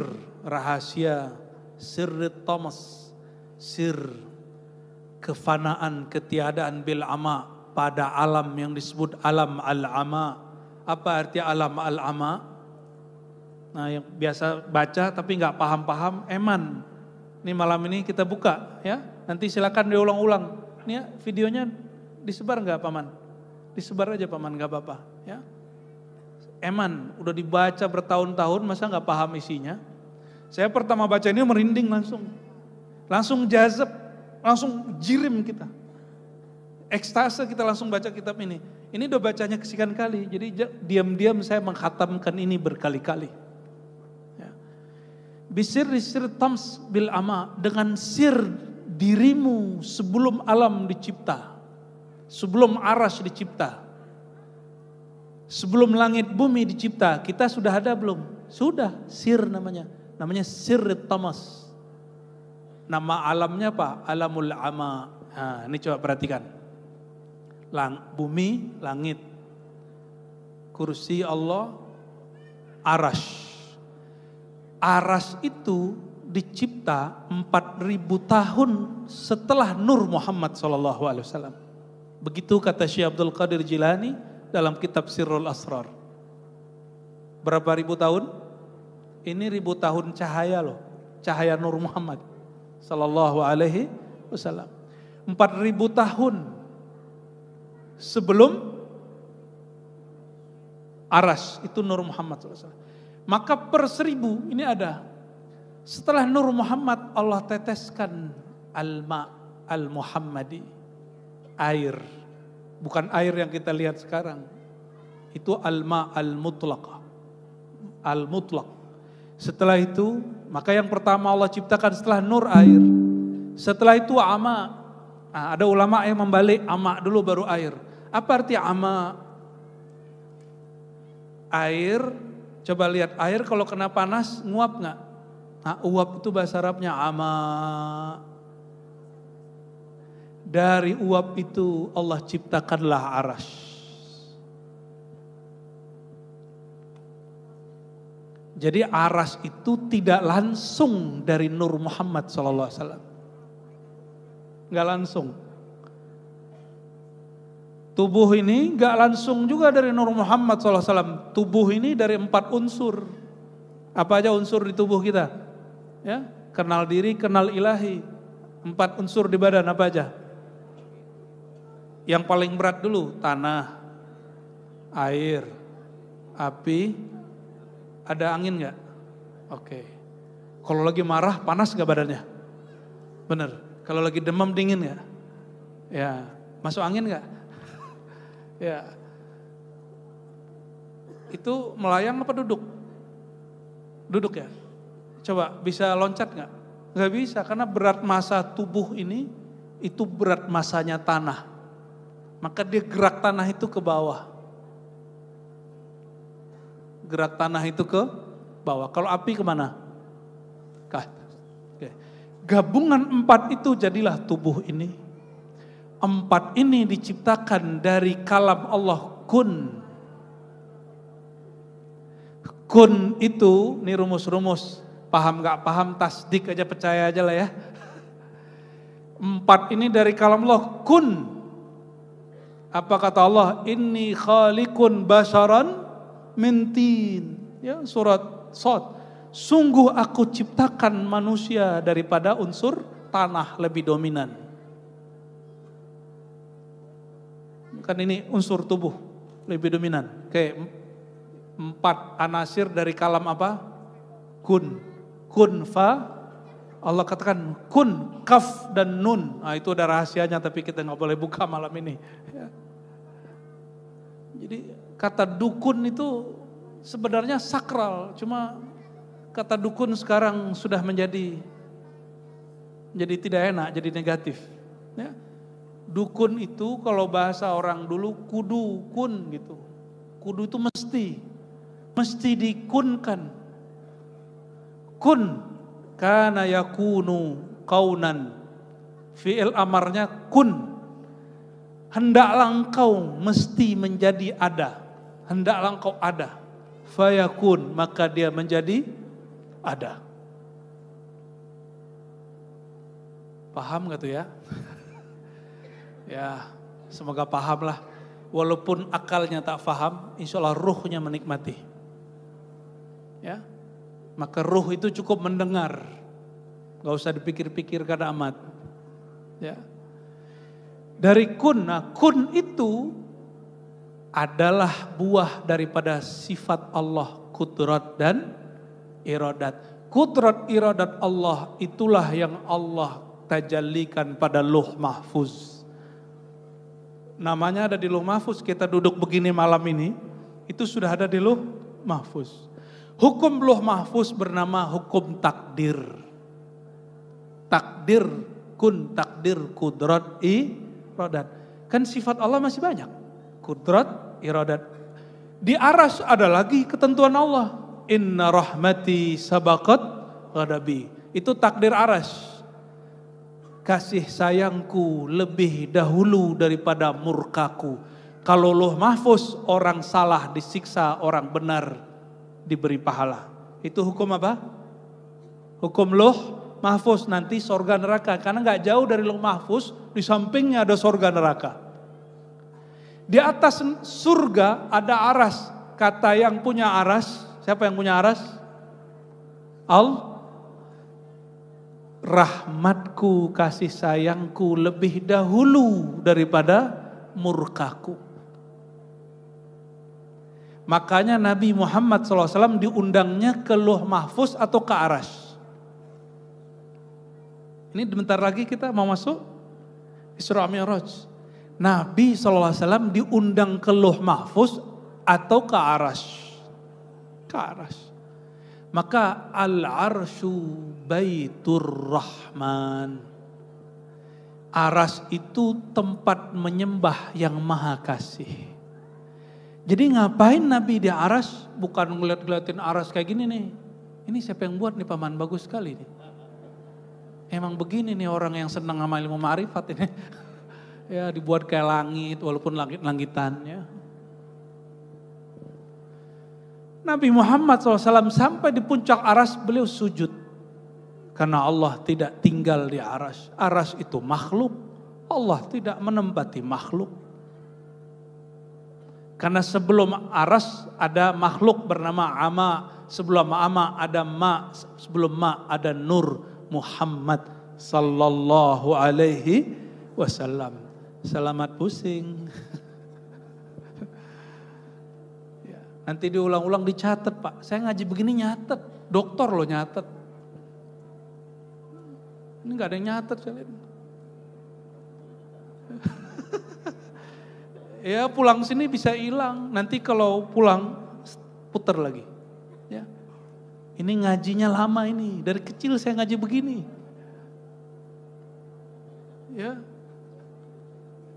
rahasia, sirri tamas, sir kefanaan, ketiadaan bil ama pada alam yang disebut alam al-ama. Apa arti alam al-ama? Nah, yang biasa baca tapi nggak paham-paham, eman. Ini malam ini kita buka ya. Nanti silakan diulang-ulang. Nih ya, videonya disebar nggak paman? Disebar aja paman nggak apa-apa ya. Eman udah dibaca bertahun-tahun masa nggak paham isinya? Saya pertama baca ini merinding langsung. Langsung jazab Langsung jirim kita. Ekstase kita langsung baca kitab ini. Ini udah bacanya kesekian kali. Jadi diam-diam saya menghatamkan ini berkali-kali. Ya. Bisir risir tams bil ama. Dengan sir dirimu sebelum alam dicipta. Sebelum aras dicipta. Sebelum langit bumi dicipta. Kita sudah ada belum? Sudah, sir namanya. Namanya sir tamas. Nama alamnya apa? Alamul ama. Nah, ini coba perhatikan. Lang, bumi, langit. Kursi Allah, arash. Arash itu dicipta 4000 tahun setelah Nur Muhammad saw Begitu kata Syekh Abdul Qadir Jilani dalam kitab Sirrul Asrar. Berapa ribu tahun? Ini ribu tahun cahaya loh, cahaya Nur Muhammad. Sallallahu alaihi wasallam. 4000 tahun sebelum aras itu Nur Muhammad SAW. Maka per seribu ini ada. Setelah Nur Muhammad Allah teteskan alma al-muhammadi. Air. Bukan air yang kita lihat sekarang. Itu alma al-mutlaq. Al-mutlaq. Setelah itu maka yang pertama Allah ciptakan setelah nur air. Setelah itu ama. Nah, ada ulama yang membalik ama dulu baru air. Apa arti ama? Air, coba lihat air kalau kena panas nguap nggak? Nah, uap itu bahasa Arabnya ama. Dari uap itu Allah ciptakanlah arash. Jadi aras itu tidak langsung dari Nur Muhammad Sallallahu Alaihi Wasallam. Gak langsung. Tubuh ini gak langsung juga dari Nur Muhammad Sallallahu Alaihi Wasallam. Tubuh ini dari empat unsur. Apa aja unsur di tubuh kita? Ya, kenal diri, kenal ilahi. Empat unsur di badan apa aja? Yang paling berat dulu tanah, air, api, ada angin nggak? Oke. Okay. Kalau lagi marah panas nggak badannya? Bener. Kalau lagi demam dingin nggak? Ya. Masuk angin nggak? ya. Itu melayang apa duduk? Duduk ya. Coba bisa loncat nggak? Nggak bisa karena berat masa tubuh ini itu berat masanya tanah. Maka dia gerak tanah itu ke bawah gerak tanah itu ke bawah. Kalau api kemana? Ke atas. Oke. Gabungan empat itu jadilah tubuh ini. Empat ini diciptakan dari kalam Allah kun. Kun itu, ini rumus-rumus. Paham gak paham, tasdik aja percaya aja lah ya. Empat ini dari kalam Allah kun. Apa kata Allah? Ini khalikun basaran mintin. Ya, surat Sot. Sungguh aku ciptakan manusia daripada unsur tanah lebih dominan. Kan ini unsur tubuh lebih dominan. Kayak empat anasir dari kalam apa? Kun. Kun fa Allah katakan kun, kaf dan nun. Nah, itu ada rahasianya tapi kita nggak boleh buka malam ini. Ya. Jadi kata dukun itu sebenarnya sakral, cuma kata dukun sekarang sudah menjadi jadi tidak enak, jadi negatif. Ya. Dukun itu kalau bahasa orang dulu kudu kun gitu. Kudu itu mesti, mesti dikunkan. Kun karena yakunu kaunan. Fi'il amarnya kun. Hendaklah engkau mesti menjadi ada hendaklah engkau ada. Fayakun, maka dia menjadi ada. Paham gak tuh ya? ya, semoga paham lah. Walaupun akalnya tak paham, insya Allah ruhnya menikmati. Ya, maka ruh itu cukup mendengar. Gak usah dipikir pikir karena amat. Ya. Dari kun, nah kun itu adalah buah daripada sifat Allah kudrat dan Irodat Kudrat Irodat Allah itulah yang Allah tajallikan pada luh mahfuz. Namanya ada di luh mahfuz, kita duduk begini malam ini, itu sudah ada di luh mahfuz. Hukum luh mahfuz bernama hukum takdir. Takdir kun takdir kudrat iradat. Kan sifat Allah masih banyak kudrat, iradat. Di aras ada lagi ketentuan Allah. Inna rahmati sabakat ghadabi. Itu takdir aras. Kasih sayangku lebih dahulu daripada murkaku. Kalau loh mahfuz, orang salah disiksa, orang benar diberi pahala. Itu hukum apa? Hukum loh mahfuz nanti sorga neraka. Karena nggak jauh dari loh mahfuz, di sampingnya ada sorga neraka. Di atas surga ada aras. Kata yang punya aras, siapa yang punya aras? Al rahmatku, kasih sayangku lebih dahulu daripada murkaku. Makanya Nabi Muhammad SAW diundangnya ke Luh Mahfuz atau ke Aras. Ini sebentar lagi kita mau masuk Isra Mi'raj. Nabi SAW diundang ke Loh Mahfuz atau ke Arash. Ke Arash. Maka Al-Arshu Baitur Rahman. Aras itu tempat menyembah yang maha kasih. Jadi ngapain Nabi di aras? Bukan ngeliat-ngeliatin aras kayak gini nih. Ini siapa yang buat nih paman bagus sekali nih. Emang begini nih orang yang senang sama ilmu marifat ini. ya dibuat kayak langit walaupun langit langitannya. Nabi Muhammad SAW sampai di puncak aras beliau sujud. Karena Allah tidak tinggal di aras. Aras itu makhluk. Allah tidak menempati makhluk. Karena sebelum aras ada makhluk bernama ama. Sebelum ama ada ma. Sebelum ma ada nur Muhammad sallallahu alaihi wasallam. Selamat pusing. Ya, nanti diulang-ulang dicatat pak. Saya ngaji begini nyatet. Dokter loh nyatet. Ini gak ada yang nyatet saya ya pulang sini bisa hilang. Nanti kalau pulang puter lagi. Ya. Ini ngajinya lama ini. Dari kecil saya ngaji begini. Ya,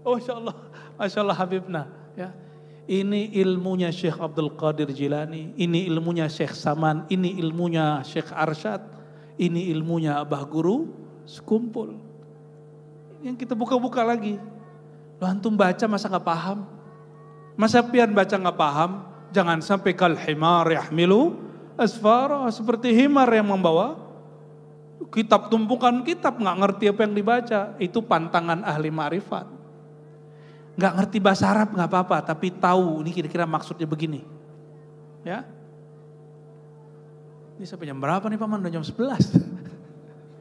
Oh insya Allah, Masya Allah Habibna. Ya. Ini ilmunya Syekh Abdul Qadir Jilani, ini ilmunya Syekh Saman, ini ilmunya Syekh Arsyad, ini ilmunya Abah Guru, sekumpul. Yang kita buka-buka lagi. Loh antum baca masa nggak paham? Masa pian baca nggak paham? Jangan sampai kal himar yahmilu asfara seperti himar yang membawa kitab tumpukan kitab nggak ngerti apa yang dibaca itu pantangan ahli marifat nggak ngerti bahasa Arab nggak apa-apa, tapi tahu ini kira-kira maksudnya begini. Ya. Ini sampai jam berapa nih Paman? Udah jam 11.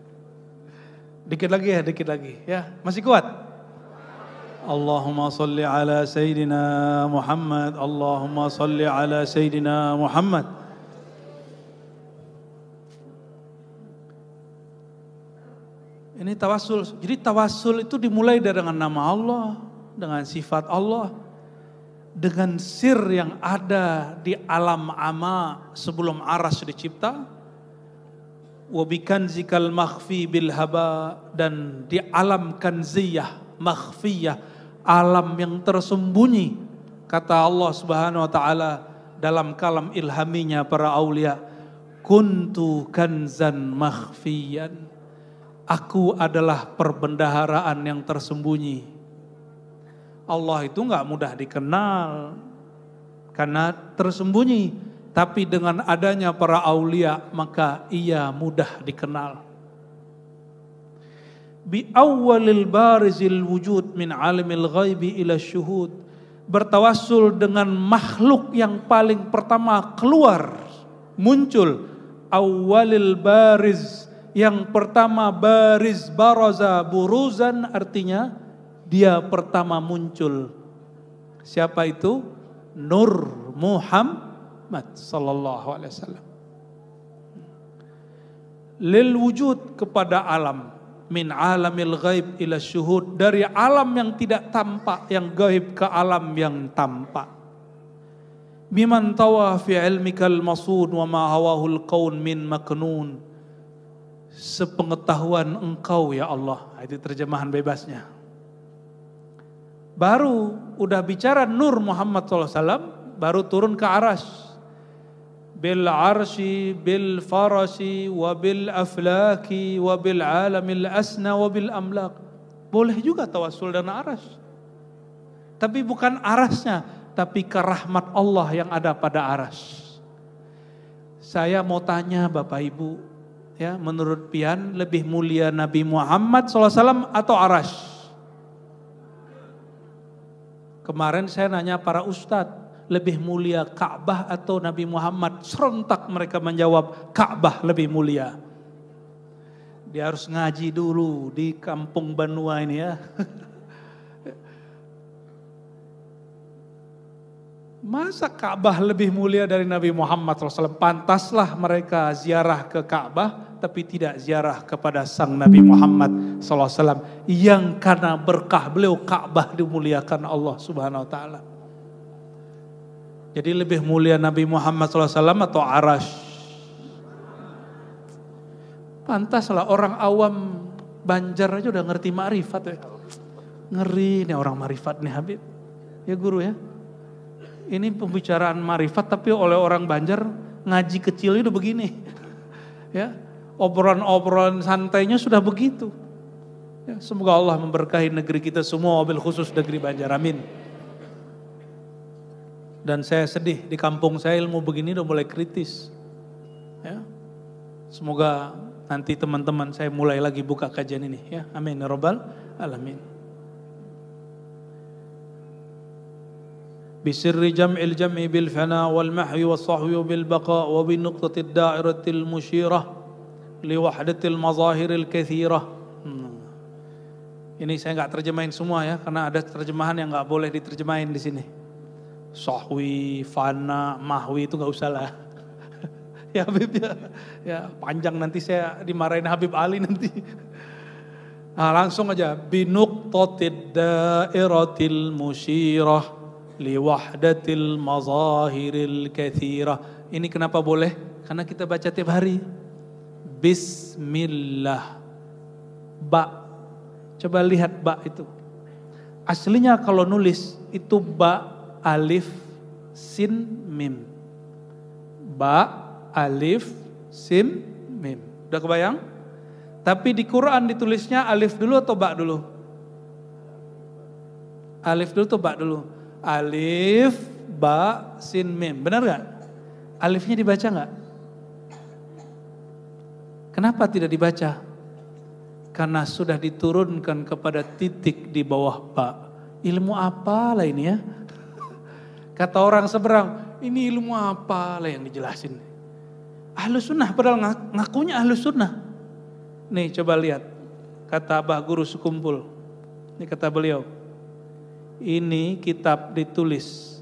dikit lagi ya, dikit lagi. Ya, masih kuat? Allahumma salli ala Sayyidina Muhammad. Allahumma salli ala Sayyidina Muhammad. Ini tawasul. Jadi tawasul itu dimulai dari dengan nama Allah dengan sifat Allah, dengan sir yang ada di alam ama sebelum aras dicipta, wabikan zikal makhfi bil haba dan di alam kanziyah makhfiyah alam yang tersembunyi kata Allah Subhanahu wa taala dalam kalam ilhaminya para aulia kuntu kanzan makhfiyan aku adalah perbendaharaan yang tersembunyi Allah itu nggak mudah dikenal karena tersembunyi. Tapi dengan adanya para aulia maka ia mudah dikenal. Bi awalil barizil wujud min alimil ghaibi ila syuhud. Bertawassul dengan makhluk yang paling pertama keluar, muncul awalil bariz yang pertama bariz baraza buruzan artinya dia pertama muncul. Siapa itu? Nur Muhammad sallallahu alaihi wasallam. Lil wujud kepada alam min alamil ghaib ila syuhud dari alam yang tidak tampak yang gaib ke alam yang tampak biman tawa fi ilmikal masud wa ma hawahul qaun min maknun sepengetahuan engkau ya Allah itu terjemahan bebasnya Baru udah bicara Nur Muhammad SAW, baru turun ke aras. Bil arsi bil farasi wa bil aflaki, wa bil alamil asna, wa bil amlak. Boleh juga tawasul dan aras. Tapi bukan arasnya, tapi kerahmat Allah yang ada pada aras. Saya mau tanya Bapak Ibu, ya menurut Pian lebih mulia Nabi Muhammad SAW atau aras? Kemarin saya nanya para ustadz, lebih mulia Ka'bah atau Nabi Muhammad? Serentak mereka menjawab, Ka'bah lebih mulia. Dia harus ngaji dulu di kampung Banua ini ya. Masa Ka'bah lebih mulia dari Nabi Muhammad SAW? Pantaslah mereka ziarah ke Ka'bah, tapi tidak ziarah kepada sang Nabi Muhammad SAW. Yang karena berkah beliau Ka'bah dimuliakan Allah Subhanahu Wa Taala. Jadi lebih mulia Nabi Muhammad SAW atau Arash? Pantaslah orang awam Banjar aja udah ngerti marifat ya. Ngeri nih orang marifat nih Habib. Ya guru ya ini pembicaraan marifat tapi oleh orang Banjar ngaji kecil itu begini. ya, obrolan-obrolan santainya sudah begitu. Ya, semoga Allah memberkahi negeri kita semua, wabil khusus negeri Banjar. Amin. Dan saya sedih di kampung saya ilmu begini udah mulai kritis. Ya. Semoga nanti teman-teman saya mulai lagi buka kajian ini ya. Amin ya robbal alamin. بسر جمع الجمع بالفناء والمحو والصحو بالبقاء وبنقطة الدائرة المشيرة لوحدة المظاهر الكثيرة Ini saya nggak terjemahin semua ya, karena ada terjemahan yang nggak boleh diterjemahin di sini. Sohwi, fana, mahwi itu nggak usah lah. ya Habib ya, ya panjang nanti saya dimarahin Habib Ali nanti. Nah, langsung aja binuk totid dairatil musyirah liwahdatil mazahiril kathira. Ini kenapa boleh? Karena kita baca tiap hari. Bismillah. Ba. Coba lihat ba itu. Aslinya kalau nulis itu ba alif sin mim. Ba alif sin mim. Udah kebayang? Tapi di Quran ditulisnya alif dulu atau ba dulu? Alif dulu atau ba dulu? Alif, ba, sin, mim. Benar nggak? Alifnya dibaca nggak? Kenapa tidak dibaca? Karena sudah diturunkan kepada titik di bawah ba. Ilmu apa lah ini ya? Kata orang seberang, ini ilmu apa lah yang dijelasin? Ahlu sunnah, padahal ngakunya ahlu sunnah. Nih coba lihat, kata Abah Guru sukumpul, Ini kata beliau, ini kitab ditulis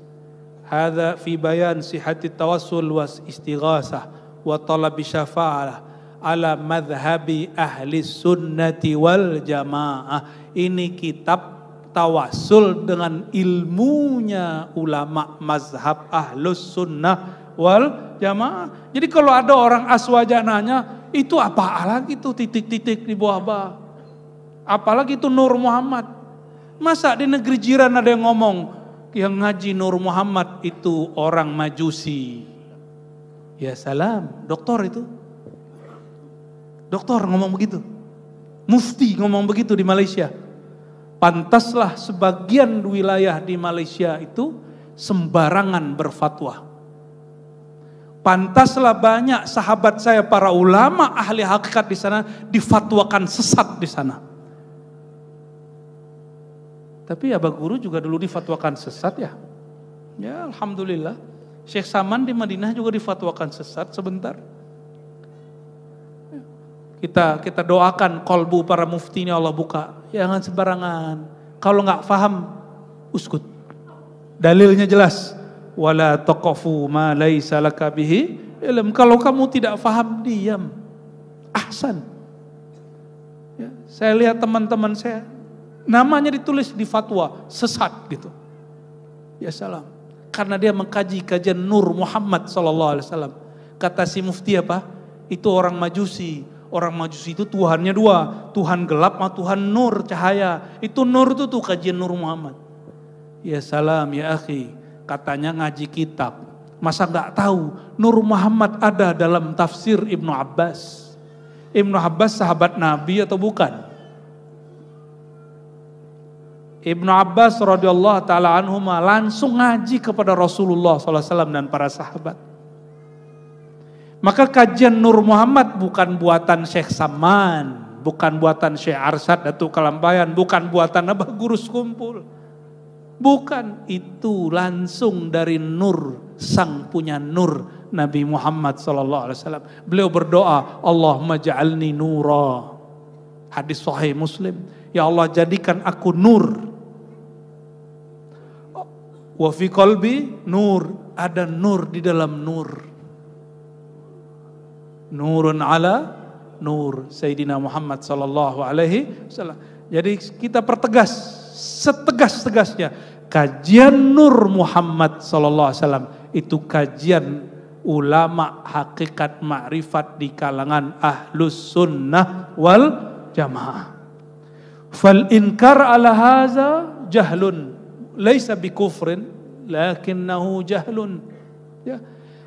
hadza fi bayan sihati tawassul was istighasah wa talab syafa'ah ala madhhabi ahli sunnati wal jamaah ini kitab tawasul dengan ilmunya ulama mazhab ahlus sunnah wal jamaah jadi kalau ada orang aswaja nanya itu apa lagi itu titik-titik di bawah bah apalagi itu Nur Muhammad Masa di negeri jiran ada yang ngomong, yang ngaji Nur Muhammad itu orang majusi. Ya salam, doktor itu. Doktor ngomong begitu. Mufti ngomong begitu di Malaysia. Pantaslah sebagian wilayah di Malaysia itu sembarangan berfatwa. Pantaslah banyak sahabat saya para ulama ahli hakikat di sana difatwakan sesat di sana. Tapi ya Pak Guru juga dulu difatwakan sesat ya. Ya Alhamdulillah. Syekh Saman di Madinah juga difatwakan sesat sebentar. Kita kita doakan kolbu para mufti muftinya Allah buka. Jangan sembarangan. Kalau nggak faham, uskut. Dalilnya jelas. Wala tokofu ma laisa laka bihi ilm. Kalau kamu tidak faham, diam. Ahsan. Ya, saya lihat teman-teman saya, Namanya ditulis di fatwa, sesat gitu. Ya salam. Karena dia mengkaji kajian Nur Muhammad Sallallahu Alaihi Wasallam. Kata si mufti apa? Itu orang majusi. Orang majusi itu Tuhannya dua. Tuhan gelap sama Tuhan Nur, cahaya. Itu Nur itu tuh kajian Nur Muhammad. Ya salam ya akhi. Katanya ngaji kitab. Masa nggak tahu Nur Muhammad ada dalam tafsir Ibnu Abbas. Ibnu Abbas sahabat Nabi atau bukan? Ibnu Abbas radhiyallahu taala anhuma langsung ngaji kepada Rasulullah SAW dan para sahabat. Maka kajian Nur Muhammad bukan buatan Syekh Saman, bukan buatan Syekh Arsad Datuk Kalambayan, bukan buatan Abah Guru sekumpul. Bukan itu langsung dari Nur sang punya Nur Nabi Muhammad sallallahu alaihi wasallam. Beliau berdoa, Allahumma ja'alni nura. Hadis sahih Muslim. Ya Allah jadikan aku nur Wa fi qalbi nur, ada nur di dalam nur. Nurun ala nur Sayyidina Muhammad sallallahu alaihi wasallam. Jadi kita pertegas setegas-tegasnya kajian nur Muhammad sallallahu alaihi wasallam itu kajian ulama hakikat makrifat di kalangan ahlus sunnah wal jamaah. Fal inkar ala haza jahlun laisa bikufrin lakinnahu jahlun. Ya.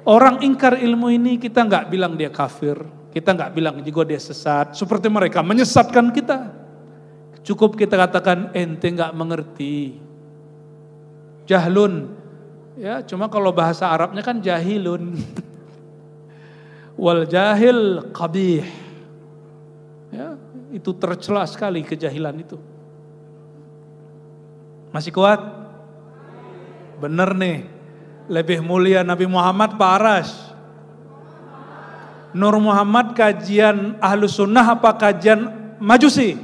Orang ingkar ilmu ini kita nggak bilang dia kafir, kita nggak bilang juga dia sesat. Seperti mereka menyesatkan kita. Cukup kita katakan ente nggak mengerti. Jahlun. Ya, cuma kalau bahasa Arabnya kan jahilun. Wal jahil qabih. Ya, itu tercela sekali kejahilan itu. Masih kuat? Bener nih. Lebih mulia Nabi Muhammad Pak Aras. Nur Muhammad kajian ahlus sunnah apa kajian majusi?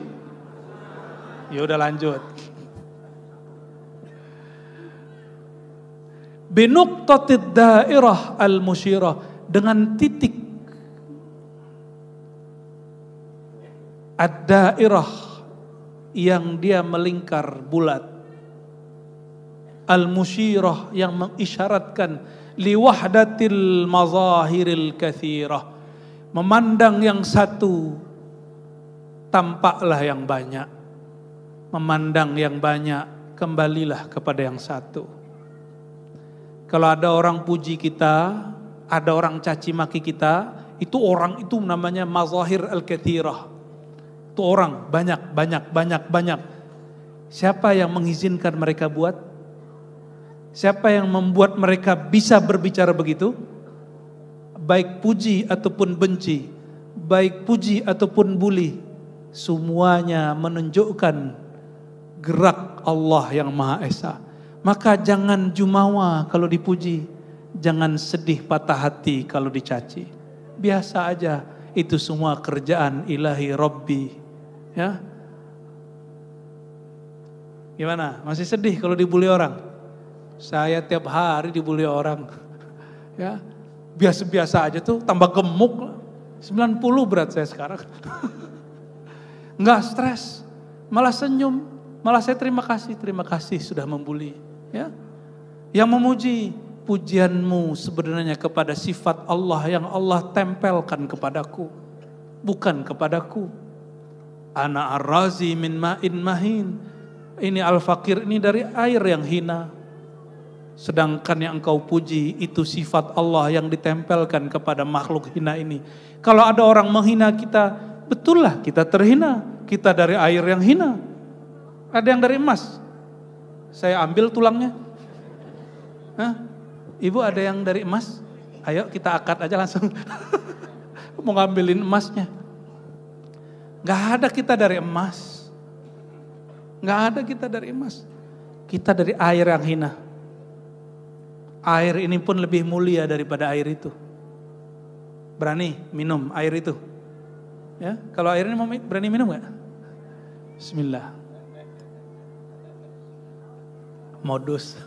Ya udah lanjut. Binuk totid dairah al-musyirah. Dengan titik ad-dairah yang dia melingkar bulat al-musyirah yang mengisyaratkan liwahdatil mazahiril kathirah. Memandang yang satu, tampaklah yang banyak. Memandang yang banyak, kembalilah kepada yang satu. Kalau ada orang puji kita, ada orang caci maki kita, itu orang itu namanya mazahir al-kathirah. Itu orang banyak, banyak, banyak, banyak. Siapa yang mengizinkan mereka buat? Siapa yang membuat mereka bisa berbicara begitu? Baik puji ataupun benci, baik puji ataupun bully, semuanya menunjukkan gerak Allah yang Maha Esa. Maka jangan jumawa kalau dipuji, jangan sedih patah hati kalau dicaci. Biasa aja, itu semua kerjaan ilahi Robbi. Ya, Gimana? Masih sedih kalau dibully orang? Saya tiap hari dibully orang. Ya, biasa-biasa aja tuh tambah gemuk. 90 berat saya sekarang. nggak stres, malah senyum, malah saya terima kasih, terima kasih sudah membuli, ya. Yang memuji pujianmu sebenarnya kepada sifat Allah yang Allah tempelkan kepadaku, bukan kepadaku. Ana ar-razi min ma'in mahin. Ini al-fakir ini dari air yang hina. Sedangkan yang engkau puji itu sifat Allah yang ditempelkan kepada makhluk hina ini. Kalau ada orang menghina kita, betul lah kita terhina. Kita dari air yang hina. Ada yang dari emas. Saya ambil tulangnya. Hah? Ibu ada yang dari emas? Ayo kita akad aja langsung. Mau ngambilin emasnya. Gak ada kita dari emas. Gak ada kita dari emas. Kita dari air yang hina air ini pun lebih mulia daripada air itu. Berani minum air itu. Ya, kalau air ini mau berani minum nggak? Bismillah. Modus.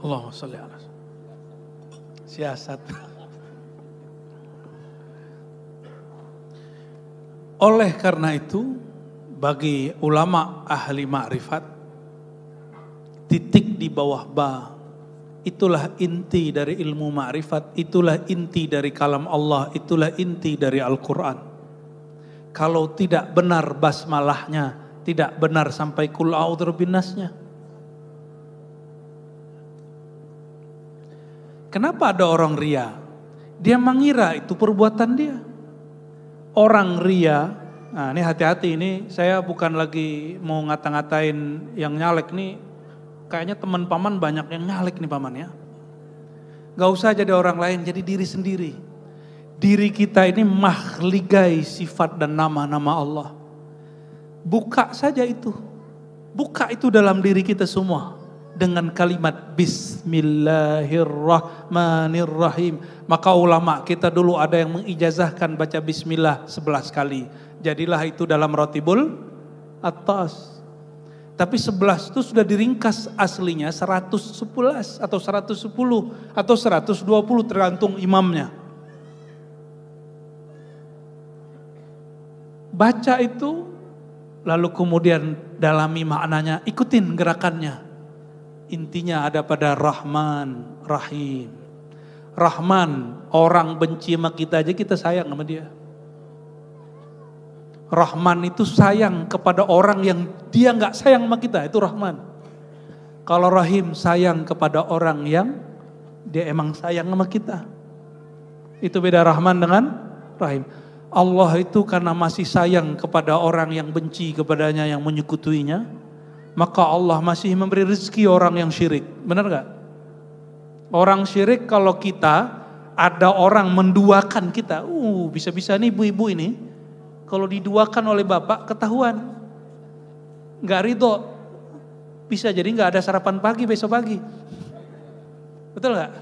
Allahumma salli ala siasat. Oleh karena itu, bagi ulama ahli makrifat titik di bawah ba itulah inti dari ilmu makrifat itulah inti dari kalam Allah itulah inti dari Al-Qur'an kalau tidak benar basmalahnya tidak benar sampai kul binasnya Kenapa ada orang ria? Dia mengira itu perbuatan dia. Orang ria Nah ini hati-hati ini saya bukan lagi mau ngata-ngatain yang nyalek nih. Kayaknya teman paman banyak yang nyalek nih paman ya. Gak usah jadi orang lain, jadi diri sendiri. Diri kita ini mahligai sifat dan nama-nama Allah. Buka saja itu. Buka itu dalam diri kita semua. Dengan kalimat Bismillahirrahmanirrahim. Maka ulama kita dulu ada yang mengijazahkan baca Bismillah sebelas kali jadilah itu dalam roti bul atas. Tapi sebelas itu sudah diringkas aslinya 111 atau 110 atau 120 tergantung imamnya. Baca itu lalu kemudian dalami maknanya, ikutin gerakannya. Intinya ada pada Rahman, Rahim. Rahman, orang benci sama kita aja kita sayang sama dia. Rahman itu sayang kepada orang yang dia nggak sayang sama kita, itu Rahman. Kalau Rahim sayang kepada orang yang dia emang sayang sama kita. Itu beda Rahman dengan Rahim. Allah itu karena masih sayang kepada orang yang benci kepadanya, yang menyekutuinya, maka Allah masih memberi rezeki orang yang syirik. Benar gak? Orang syirik kalau kita, ada orang menduakan kita, uh bisa-bisa nih ibu-ibu ini, kalau diduakan oleh bapak ketahuan. Nggak ridho. Bisa jadi nggak ada sarapan pagi besok pagi. Betul nggak?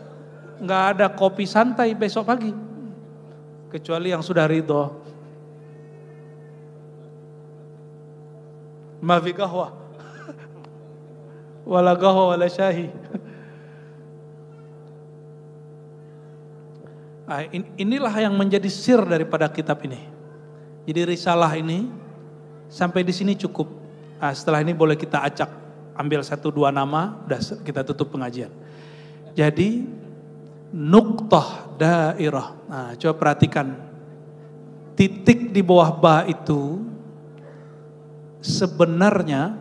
Nggak ada kopi santai besok pagi. Kecuali yang sudah ridho. mavi kahwa Wala kahwah wala syahi. Nah, inilah yang menjadi sir daripada kitab ini. Jadi risalah ini sampai di sini cukup. Nah, setelah ini boleh kita acak ambil satu dua nama, udah kita tutup pengajian. Jadi nuktoh dairah. Nah, coba perhatikan titik di bawah ba itu sebenarnya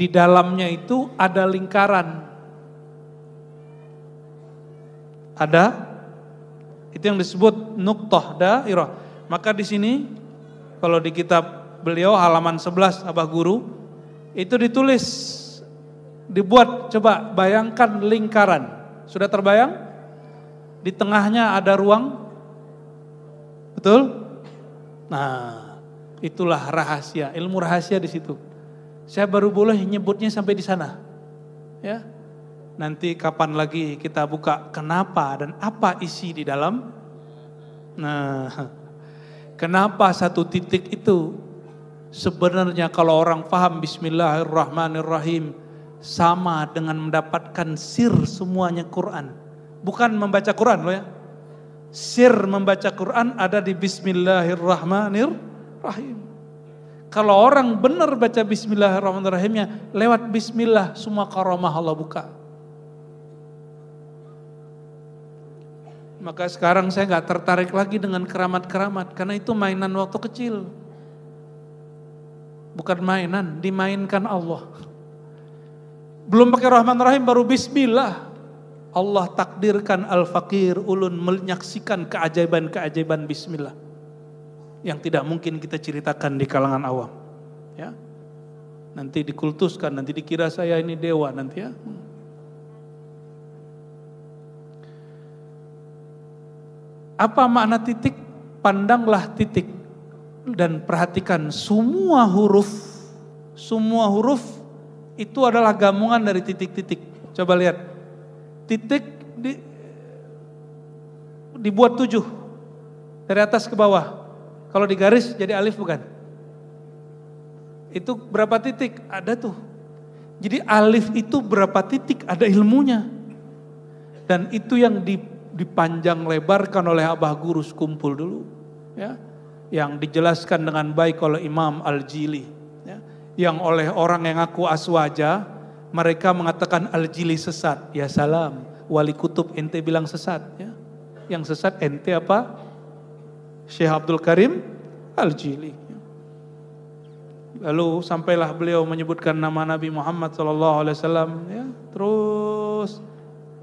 di dalamnya itu ada lingkaran. Ada itu yang disebut nuktah dairah maka di sini kalau di kitab beliau halaman 11 Abah Guru itu ditulis dibuat coba bayangkan lingkaran. Sudah terbayang? Di tengahnya ada ruang. Betul? Nah, itulah rahasia, ilmu rahasia di situ. Saya baru boleh nyebutnya sampai di sana. Ya. Nanti kapan lagi kita buka kenapa dan apa isi di dalam? Nah, Kenapa satu titik itu? Sebenarnya kalau orang paham bismillahirrahmanirrahim sama dengan mendapatkan sir semuanya Quran. Bukan membaca Quran loh ya. Sir membaca Quran ada di bismillahirrahmanirrahim. Kalau orang benar baca bismillahirrahmanirrahimnya lewat bismillah semua karamah Allah buka. Maka sekarang saya nggak tertarik lagi dengan keramat-keramat karena itu mainan waktu kecil. Bukan mainan, dimainkan Allah. Belum pakai Rahman Rahim baru bismillah. Allah takdirkan al-fakir ulun menyaksikan keajaiban-keajaiban bismillah. Yang tidak mungkin kita ceritakan di kalangan awam. Ya. Nanti dikultuskan, nanti dikira saya ini dewa nanti ya. Apa makna titik? Pandanglah titik dan perhatikan semua huruf, semua huruf itu adalah gabungan dari titik-titik. Coba lihat, titik di, dibuat tujuh dari atas ke bawah. Kalau digaris jadi alif bukan? Itu berapa titik? Ada tuh. Jadi alif itu berapa titik? Ada ilmunya. Dan itu yang di dipanjang lebarkan oleh Abah Guru kumpul dulu ya yang dijelaskan dengan baik oleh Imam Al-Jili ya. yang oleh orang yang aku aswaja mereka mengatakan Al-Jili sesat ya salam wali kutub ente bilang sesat ya yang sesat ente apa Syekh Abdul Karim Al-Jili lalu sampailah beliau menyebutkan nama Nabi Muhammad SAW ya terus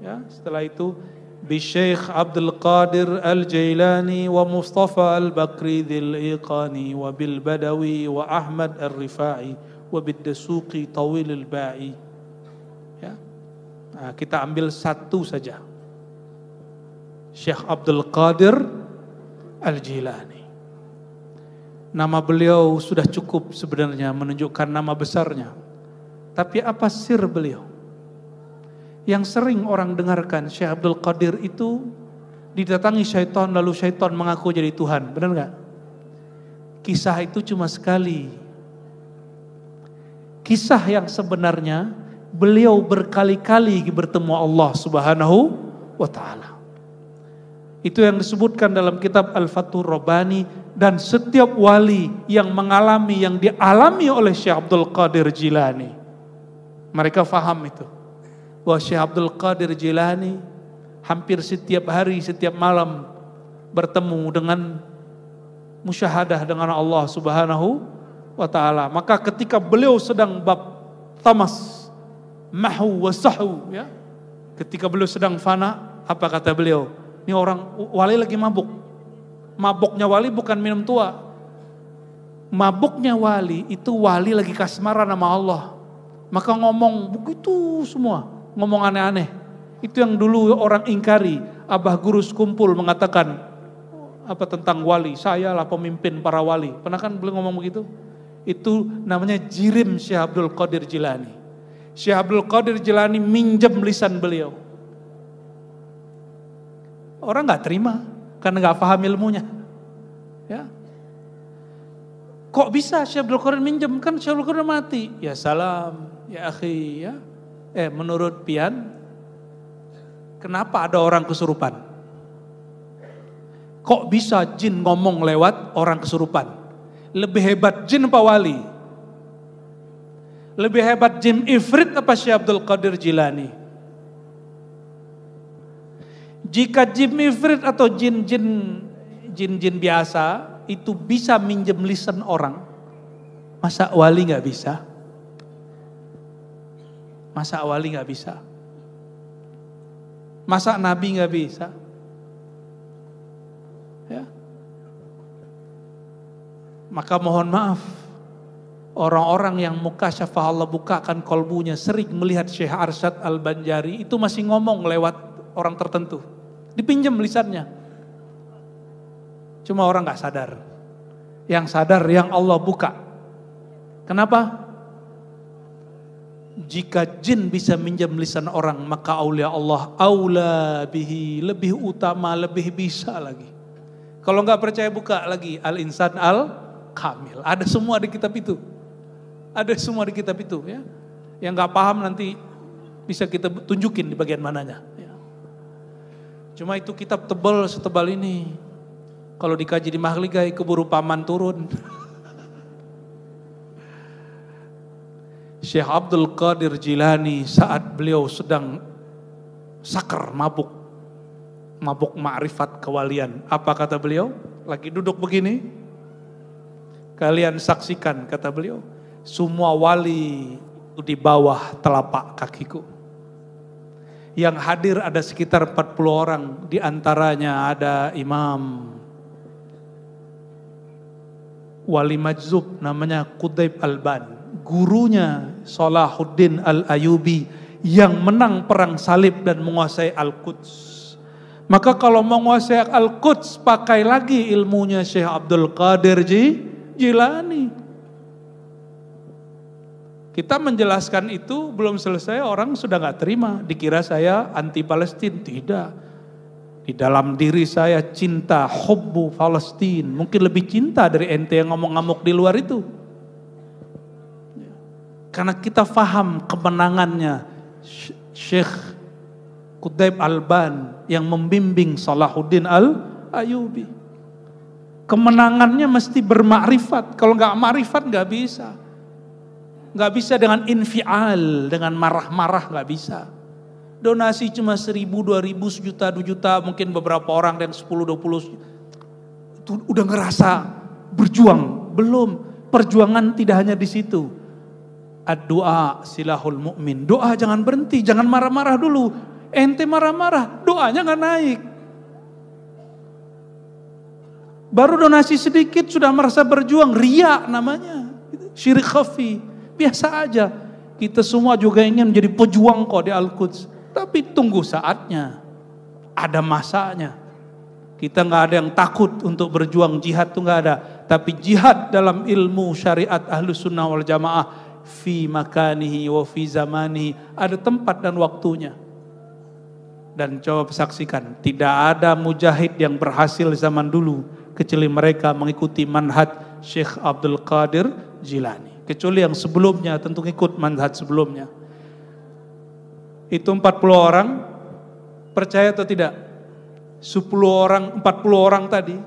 ya setelah itu بالشيخ عبد القادر الجيلاني ومصطفى البكري ذي الإيقاني وبالبدوي وأحمد الرفاعي وبالدسوقي طويل الباعي ya. nah, kita ambil satu saja Syekh Abdul Qadir Al-Jilani Nama beliau sudah cukup sebenarnya menunjukkan nama besarnya. Tapi apa sir beliau? yang sering orang dengarkan Syekh Abdul Qadir itu didatangi syaitan lalu syaitan mengaku jadi Tuhan. Benar nggak? Kisah itu cuma sekali. Kisah yang sebenarnya beliau berkali-kali bertemu Allah Subhanahu wa taala. Itu yang disebutkan dalam kitab Al-Fathur Robani dan setiap wali yang mengalami yang dialami oleh Syekh Abdul Qadir Jilani. Mereka faham itu bahwa Syekh Abdul Qadir Jilani hampir setiap hari, setiap malam bertemu dengan musyahadah dengan Allah Subhanahu wa taala. Maka ketika beliau sedang bab tamas mahu wa sahu ya. Ketika beliau sedang fana, apa kata beliau? Ini orang wali lagi mabuk. Mabuknya wali bukan minum tua. Mabuknya wali itu wali lagi kasmaran sama Allah. Maka ngomong begitu semua ngomong aneh-aneh. Itu yang dulu orang ingkari. Abah Guru Sekumpul mengatakan apa tentang wali, saya lah pemimpin para wali. Pernah kan beliau ngomong begitu? Itu namanya jirim Syekh Abdul Qadir Jilani. Syekh Abdul Qadir Jilani minjem lisan beliau. Orang nggak terima karena nggak paham ilmunya. Ya, Kok bisa Syekh Abdul Qadir minjem? Kan Syekh Abdul Qadir mati. Ya salam, ya akhi, ya eh menurut Pian, kenapa ada orang kesurupan? Kok bisa jin ngomong lewat orang kesurupan? Lebih hebat jin Pak Wali? Lebih hebat jin Ifrit apa Syekh Abdul Qadir Jilani? Jika jin Ifrit atau jin-jin jin-jin biasa itu bisa minjem lisan orang, masa wali nggak bisa? Masa wali nggak bisa? Masa nabi nggak bisa? Ya. Maka mohon maaf, orang-orang yang muka syafah Allah bukakan kolbunya sering melihat Syekh Arsyad Al-Banjari itu masih ngomong lewat orang tertentu. Dipinjam lisannya. Cuma orang nggak sadar. Yang sadar yang Allah buka. Kenapa? jika jin bisa minjam lisan orang maka aulia Allah aula bihi lebih utama lebih bisa lagi kalau nggak percaya buka lagi al insan al kamil ada semua di kitab itu ada semua di kitab itu ya yang nggak paham nanti bisa kita tunjukin di bagian mananya ya. cuma itu kitab tebal setebal ini kalau dikaji di mahligai keburu paman turun Syekh Abdul Qadir Jilani saat beliau sedang sakar mabuk. Mabuk ma'rifat kewalian. Apa kata beliau? Lagi duduk begini. Kalian saksikan kata beliau. Semua wali di bawah telapak kakiku. Yang hadir ada sekitar 40 orang. Di antaranya ada imam. Wali Majzub namanya al Alban gurunya Salahuddin Al-Ayubi yang menang perang salib dan menguasai Al-Quds. Maka kalau menguasai Al-Quds pakai lagi ilmunya Syekh Abdul Qadir ji Jilani. Kita menjelaskan itu belum selesai orang sudah nggak terima. Dikira saya anti Palestin tidak. Di dalam diri saya cinta hubbu Palestin. Mungkin lebih cinta dari ente yang ngomong ngomong di luar itu. Karena kita faham kemenangannya Syekh Kutaib Alban yang membimbing Salahuddin Al-Ayubi. Kemenangannya mesti bermakrifat. Kalau nggak makrifat nggak bisa. Nggak bisa dengan infial, dengan marah-marah nggak bisa. Donasi cuma seribu, dua ribu, sejuta, dua juta, mungkin beberapa orang dan sepuluh, dua puluh. Itu udah ngerasa berjuang. Belum. Perjuangan tidak hanya di situ doa silahul mukmin. Doa jangan berhenti, jangan marah-marah dulu. Ente marah-marah, doanya nggak naik. Baru donasi sedikit sudah merasa berjuang, ria namanya. Syirik khafi, biasa aja. Kita semua juga ingin menjadi pejuang kok di Al-Quds. Tapi tunggu saatnya, ada masanya. Kita nggak ada yang takut untuk berjuang jihad tuh nggak ada. Tapi jihad dalam ilmu syariat ahlu sunnah wal jamaah fi makanihi wa fi zamanihi. Ada tempat dan waktunya. Dan coba saksikan, tidak ada mujahid yang berhasil zaman dulu kecuali mereka mengikuti manhaj Syekh Abdul Qadir Jilani. Kecuali yang sebelumnya tentu ikut manhaj sebelumnya. Itu 40 orang percaya atau tidak? 10 orang, 40 orang tadi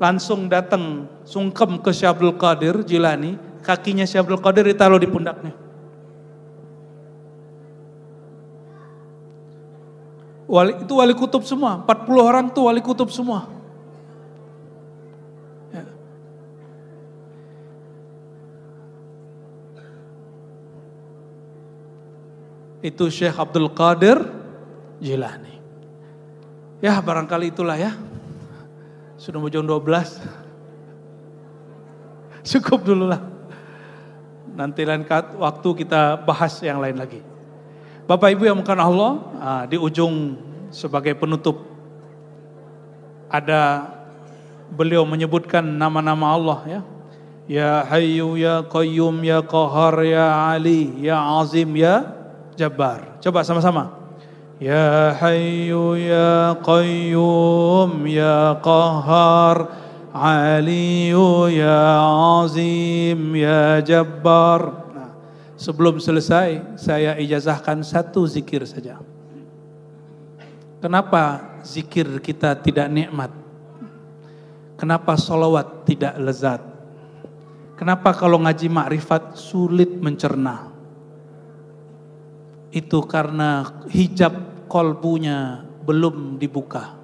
langsung datang sungkem ke Abdul Qadir Jilani kakinya Syekh Abdul Qadir ditaruh di pundaknya. Wali, itu wali kutub semua, 40 orang itu wali kutub semua. Ya. Itu Syekh Abdul Qadir Jilani. Ya barangkali itulah ya. Sudah mau jam 12. Cukup dulu lah. Nanti lain waktu kita bahas yang lain lagi. Bapak Ibu yang bukan Allah, ah, di ujung sebagai penutup ada beliau menyebutkan nama-nama Allah ya. Ya Hayyu ya Qayyum ya Qahar ya Ali ya Azim ya Jabbar. Coba sama-sama. Ya Hayyu ya Qayyum ya Qahar Aliyu ya Azim ya Jabbar. nah, sebelum selesai saya ijazahkan satu zikir saja kenapa zikir kita tidak nikmat kenapa solawat tidak lezat kenapa kalau ngaji makrifat sulit mencerna itu karena hijab kolbunya belum dibuka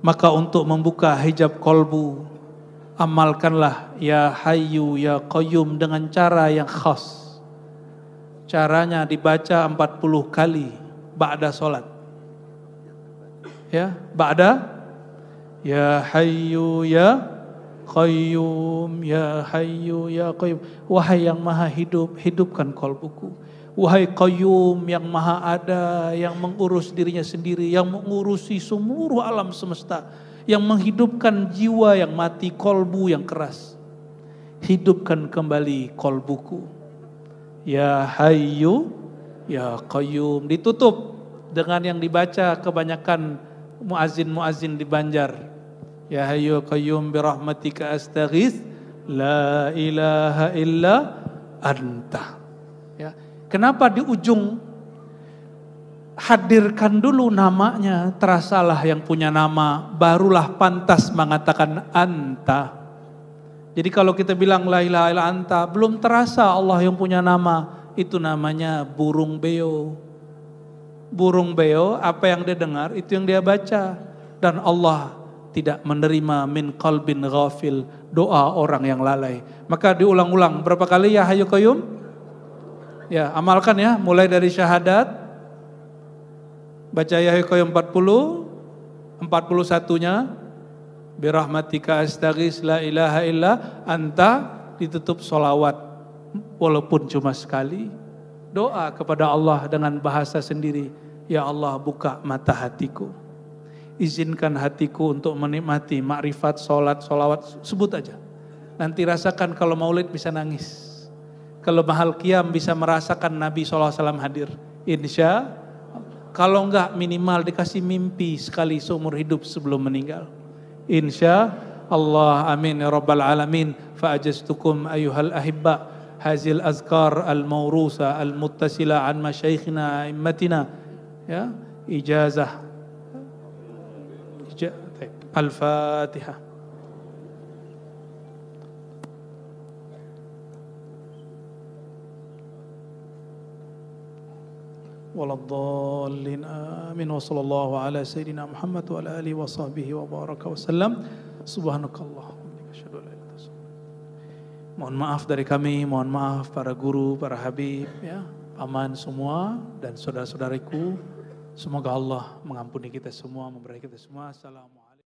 maka untuk membuka hijab kolbu, amalkanlah ya hayu ya qayyum dengan cara yang khas. Caranya dibaca 40 kali ba'da solat. Ya, ba'da ya hayu ya qayyum ya hayu ya qayyum. Wahai yang maha hidup, hidupkan kolbuku Wahai Qayyum yang maha ada, yang mengurus dirinya sendiri, yang mengurusi seluruh alam semesta, yang menghidupkan jiwa yang mati, kolbu yang keras. Hidupkan kembali kolbuku. Ya Hayyu, Ya Qayyum. Ditutup dengan yang dibaca kebanyakan muazin-muazin di Banjar. Ya Hayyu ya Qayyum birahmatika astaghis, La ilaha illa anta. Kenapa di ujung hadirkan dulu namanya, terasalah yang punya nama, barulah pantas mengatakan anta. Jadi kalau kita bilang la ilaha illa anta, belum terasa Allah yang punya nama, itu namanya burung beo. Burung beo, apa yang dia dengar, itu yang dia baca. Dan Allah tidak menerima min qalbin ghafil, doa orang yang lalai. Maka diulang-ulang berapa kali ya hayu qayyum? Ya, amalkan ya, mulai dari syahadat, baca Yahya 40, 41-nya, birahmatika astagis la ilaha illa anta, ditutup solawat, walaupun cuma sekali. Doa kepada Allah dengan bahasa sendiri, Ya Allah buka mata hatiku. Izinkan hatiku untuk menikmati makrifat, solat, solawat, sebut aja. Nanti rasakan kalau maulid bisa nangis. Kalau mahal kiam bisa merasakan Nabi SAW hadir. Insya kalau enggak minimal dikasih mimpi sekali seumur hidup sebelum meninggal. Insya Allah amin ya rabbal alamin fa ajastukum ayuhal ahibba hazil azkar al maurusa al muttasila an masyayikhina immatina ya ijazah al-Fatihah ولا الضالين آمين وصلى الله على سيدنا محمد وعلى آله وصحبه وبارك وسلم سبحانك اللهم Mohon maaf dari kami, mohon maaf para guru, para habib, ya, paman semua dan saudara-saudariku. Semoga Allah mengampuni kita semua, memberkati kita semua. Assalamualaikum.